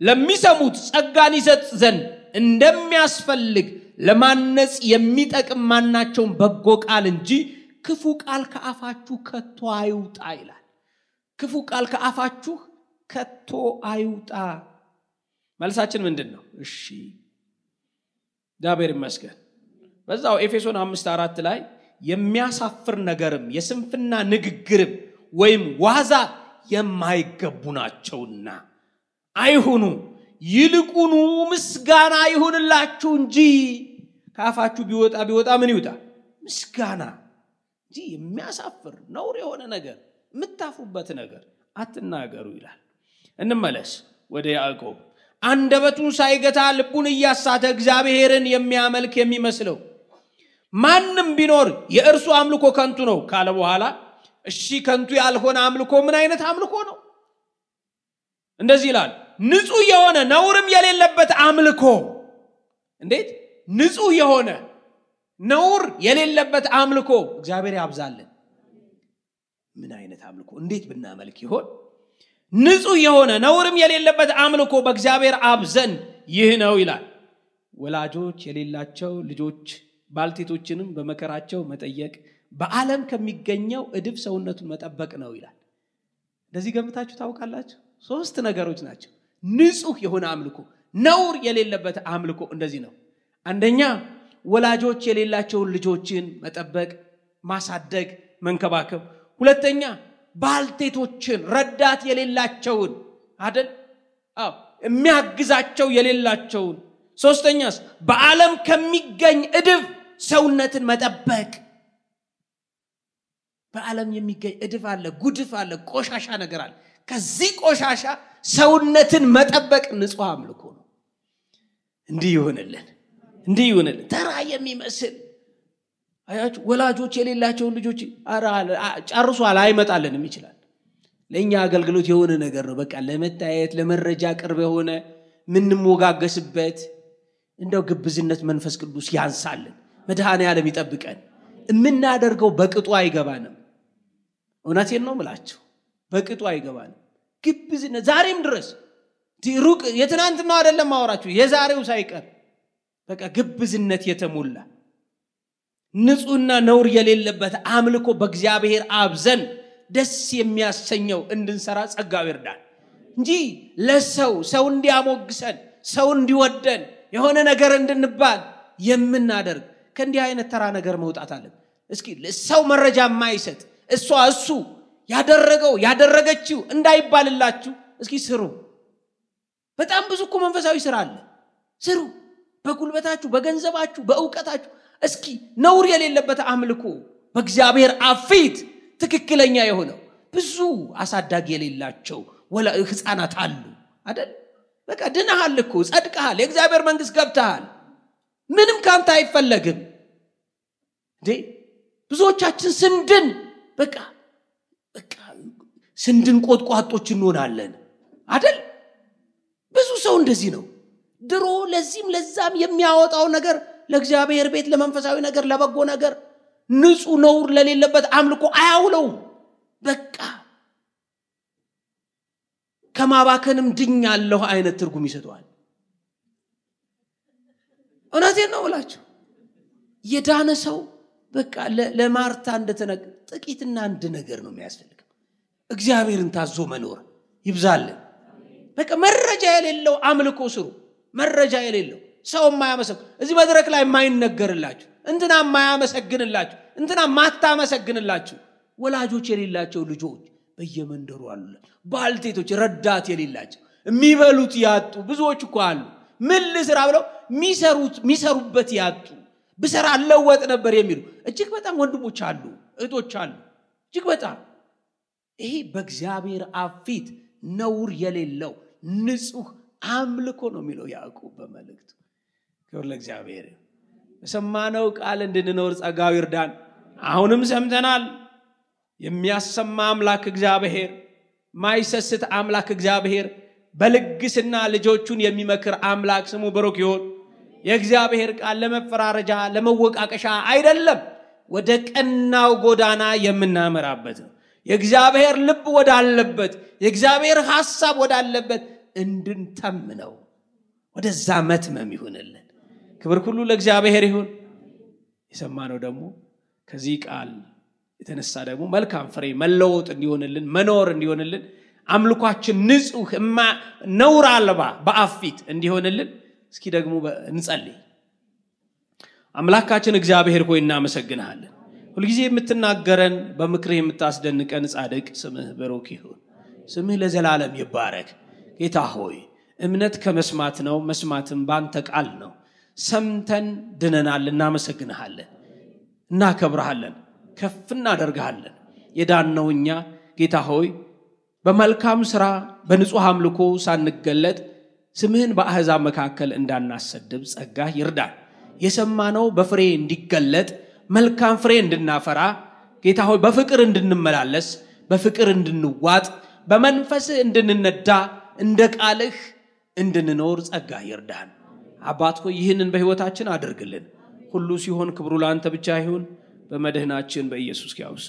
ለሚሰሙት ጸጋን ይሰጥ ዘንድ እንደሚያስፈልግ ለማነጽ የሚጠቅም ማናቸውን በጎ ቃል እንጂ ክፉ ቃል ከአፋችሁ ከቶ አይውጣ ይላል። ክፉ ቃል ከአፋችሁ ከቶ አይውጣ መልሳችን ምንድን ነው እሺ እግዚአብሔር ይመስገን በዛው ኤፌሶን አምስት አራት ላይ የሚያሳፍር ነገርም የስንፍና ንግግርም ወይም ዋዛ የማይገቡ ናቸውና አይሁኑ ይልቁኑ ምስጋና ይሁንላችሁ እንጂ ካፋችሁ ቢወጣ ቢወጣ ምን ይውጣ ምስጋና እንጂ የሚያሳፍር ነውር የሆነ ነገር የምታፉበት ነገር አትናገሩ ይላል እንመለስ ወደ ያዕቆብ። አንደበቱን ሳይገታ ልቡን እያሳተ እግዚአብሔርን የሚያመልክ የሚመስለው ማንም ቢኖር የእርሱ አምልኮ ከንቱ ነው ካለ በኋላ እሺ ከንቱ ያልሆነ አምልኮ ምን አይነት አምልኮ ነው? እንደዚህ ይላል። ንጹህ የሆነ ነውርም የሌለበት አምልኮ። እንዴት ንጹህ የሆነ ነውር የሌለበት አምልኮ እግዚአብሔር ያብዛልን። ምን አይነት አምልኮ እንዴት ብናመልክ ይሆን? ንጹህ የሆነ ነውርም የሌለበት አምልኮ በእግዚአብሔር አብ ይህ ነው ይላል ወላጆች የሌላቸው ልጆች ባልቴቶችንም በመከራቸው መጠየቅ በዓለም ከሚገኘው እድፍ ሰውነቱን መጠበቅ ነው ይላል እንደዚህ ገምታችሁ ታውቃላችሁ ሶስት ነገሮች ናቸው ንጹህ የሆነ አምልኮ ነውር የሌለበት አምልኮ እንደዚህ ነው አንደኛ ወላጆች የሌላቸውን ልጆችን መጠበቅ ማሳደግ መንከባከብ ሁለተኛ ባልቴቶችን ረዳት የሌላቸውን አደል የሚያግዛቸው የሌላቸውን ሶስተኛስ በዓለም ከሚገኝ እድፍ ሰውነትን መጠበቅ በዓለም የሚገኝ እድፍ አለ ጉድፍ አለ ቆሻሻ ነገር አለ ከዚህ ቆሻሻ ሰውነትን መጠበቅ ንጹህ አምልኮ ነው እንዲህ ይሆንልን እንዲህ ይሆንልን ተራ የሚመስል አያችሁ ወላጆች የሌላቸውን ልጆች ጨርሷል አይመጣልንም ይችላል ለእኛ አገልግሎት የሆነ ነገር ነው በቃ ለመታየት ለመረጃ ቅርብ የሆነ ምንሞጋገስበት እንደው ግብዝነት መንፈስ ቅዱስ ያንሳልን መድሃን ያለም ይጠብቀን የምናደርገው በቅጡ አይገባንም እውነቴን ነው ምላቸው በቅጡ አይገባንም ግብዝነት ዛሬም ድረስ ሩቅ የትናንትናው አይደለም ማወራችሁ የዛሬው ሳይቀር በቃ ግብዝነት የተሞላ ንጹህና ነውር የሌለበት አምልኮ በእግዚአብሔር አብዘን ደስ የሚያሰኘው እንድንሰራ ጸጋው ይርዳል እንጂ ለሰው ሰው እንዲያሞግሰን ሰው እንዲወደን የሆነ ነገር እንድንባል የምናደርግ ከእንዲህ አይነት ተራ ነገር መውጣት አለን እስኪ ሰው መረጃ የማይሰጥ እሷ እሱ ያደረገው ያደረገችው እንዳይባልላችሁ እስኪ ስሩ በጣም ብዙ እኮ መንፈሳዊ ስራ አለ ስሩ በጉልበታችሁ በገንዘባችሁ በእውቀታችሁ እስኪ ነውር የሌለበት አምልኮ በእግዚአብሔር አፊት ትክክለኛ የሆነው ብዙ አሳዳጊ የሌላቸው ህፃናት አሉ አደል በቃ ድናሃል እኮ ጸድቀሃል የእግዚአብሔር መንግስት ገብተሃል ምንም ካንተ አይፈለግም እንዴ ብዙዎቻችን ስንድን በቃ በቃ ስንድን ቆጥቋጦች እንሆናለን አደል ብዙ ሰው እንደዚህ ነው ድሮ ለዚህም ለዛም የሚያወጣው ነገር ለእግዚአብሔር ቤት ለመንፈሳዊ ነገር ለበጎ ነገር ንጹህ ነውር ለሌለበት አምልኮ አያውለው በቃ ከማባከንም ድኛለሁ አይነት ትርጉም ይሰጠዋል እውነቴን ነው ብላችሁ የዳነ ሰው በቃ ለማርታ እንደተነገ ጥቂትና አንድ ነገር ነው የሚያስፈልገው እግዚአብሔርን ታዞ መኖር ይብዛለን በቃ መረጃ የሌለው አምልኮ ስሩ መረጃ የሌለው ሰው የማያመሰግ እዚህ መድረክ ላይ የማይነገርላችሁ እንትና የማያመሰግንላችሁ እንትና ማታመሰግንላችሁ ወላጆች የሌላቸው ልጆች በየመንደሩ አሉ። ባልቴቶች፣ ረዳት የሌላቸው የሚበሉት ያጡ ብዙዎች እኮ አሉ። ምን ልስራ ብለው ሚሰሩበት ያጡ ብሰራ አለወጥ ነበር የሚሉ እጅግ በጣም ወንድሞች አሉ፣ እህቶች አሉ። እጅግ በጣም ይሄ በእግዚአብሔር አፊት ነውር የሌለው ንጹህ አምልኮ ነው የሚለው ያዕቆብ በመልእክቱ። ክብር ለእግዚአብሔር። በሰማነው ቃል እንድንኖር ጸጋው ይርዳን። አሁንም ሰምተናል። የሚያሰማ አምላክ እግዚአብሔር፣ ማይሰስት አምላክ እግዚአብሔር፣ በልግስና ልጆቹን የሚመክር አምላክ ስሙ ብሩክ ይሆን የእግዚአብሔር ቃል ለመፈራረጃ ለመወቃቀሻ አይደለም፣ ወደ ቀናው ጎዳና የምናመራበት ነው። የእግዚአብሔር ልብ ወዳለበት የእግዚአብሔር ሐሳብ ወዳለበት እንድንተምነው ወደዛ መትመም ይሁንልን። ክብር ሁሉ ለእግዚአብሔር ይሁን ነው ደግሞ ከዚህ ቃል የተነሳ ደግሞ መልካም ፍሬ መለወጥ እንዲሆንልን መኖር እንዲሆንልን አምልኳችን ንጹህ ነውር አልባ በአፊት እንዲሆንልን እስኪ ደግሞ እንጸልይ አምላካችን እግዚአብሔር ሆይ እናመሰግንሃለን ሁልጊዜ የምትናገረን በምክርህ የምታስደንቀን ጻድቅ ስምህ በሮክ ይሁን ስምህ ለዘላለም ይባረክ ጌታ ሆይ እምነት ከመስማት ነው መስማትም በአንተ ቃል ነው ሰምተን ድነናል። እናመሰግንሃለን፣ እናከብረሃለን፣ ከፍ እናደርግሃለን። የዳነው እኛ ጌታ ሆይ በመልካም ስራ በንጹሕ አምልኮ ሳንገለጥ ስምህን በአሕዛብ መካከል እንዳናሰድብ ጸጋ ይርዳል። የሰማነው በፍሬ እንዲገለጥ መልካም ፍሬ እንድናፈራ ጌታ ሆይ በፍቅር እንድንመላለስ በፍቅር እንድንዋጥ በመንፈስህ እንድንነዳ እንደ ቃልህ እንድንኖር ጸጋ ይርዳን። አባት ሆይ ይህንን በሕይወታችን አድርግልን። ሁሉ ሲሆን ክብሩ ለአንተ ብቻ ይሁን። በመድህናችን በኢየሱስ ኪያውስ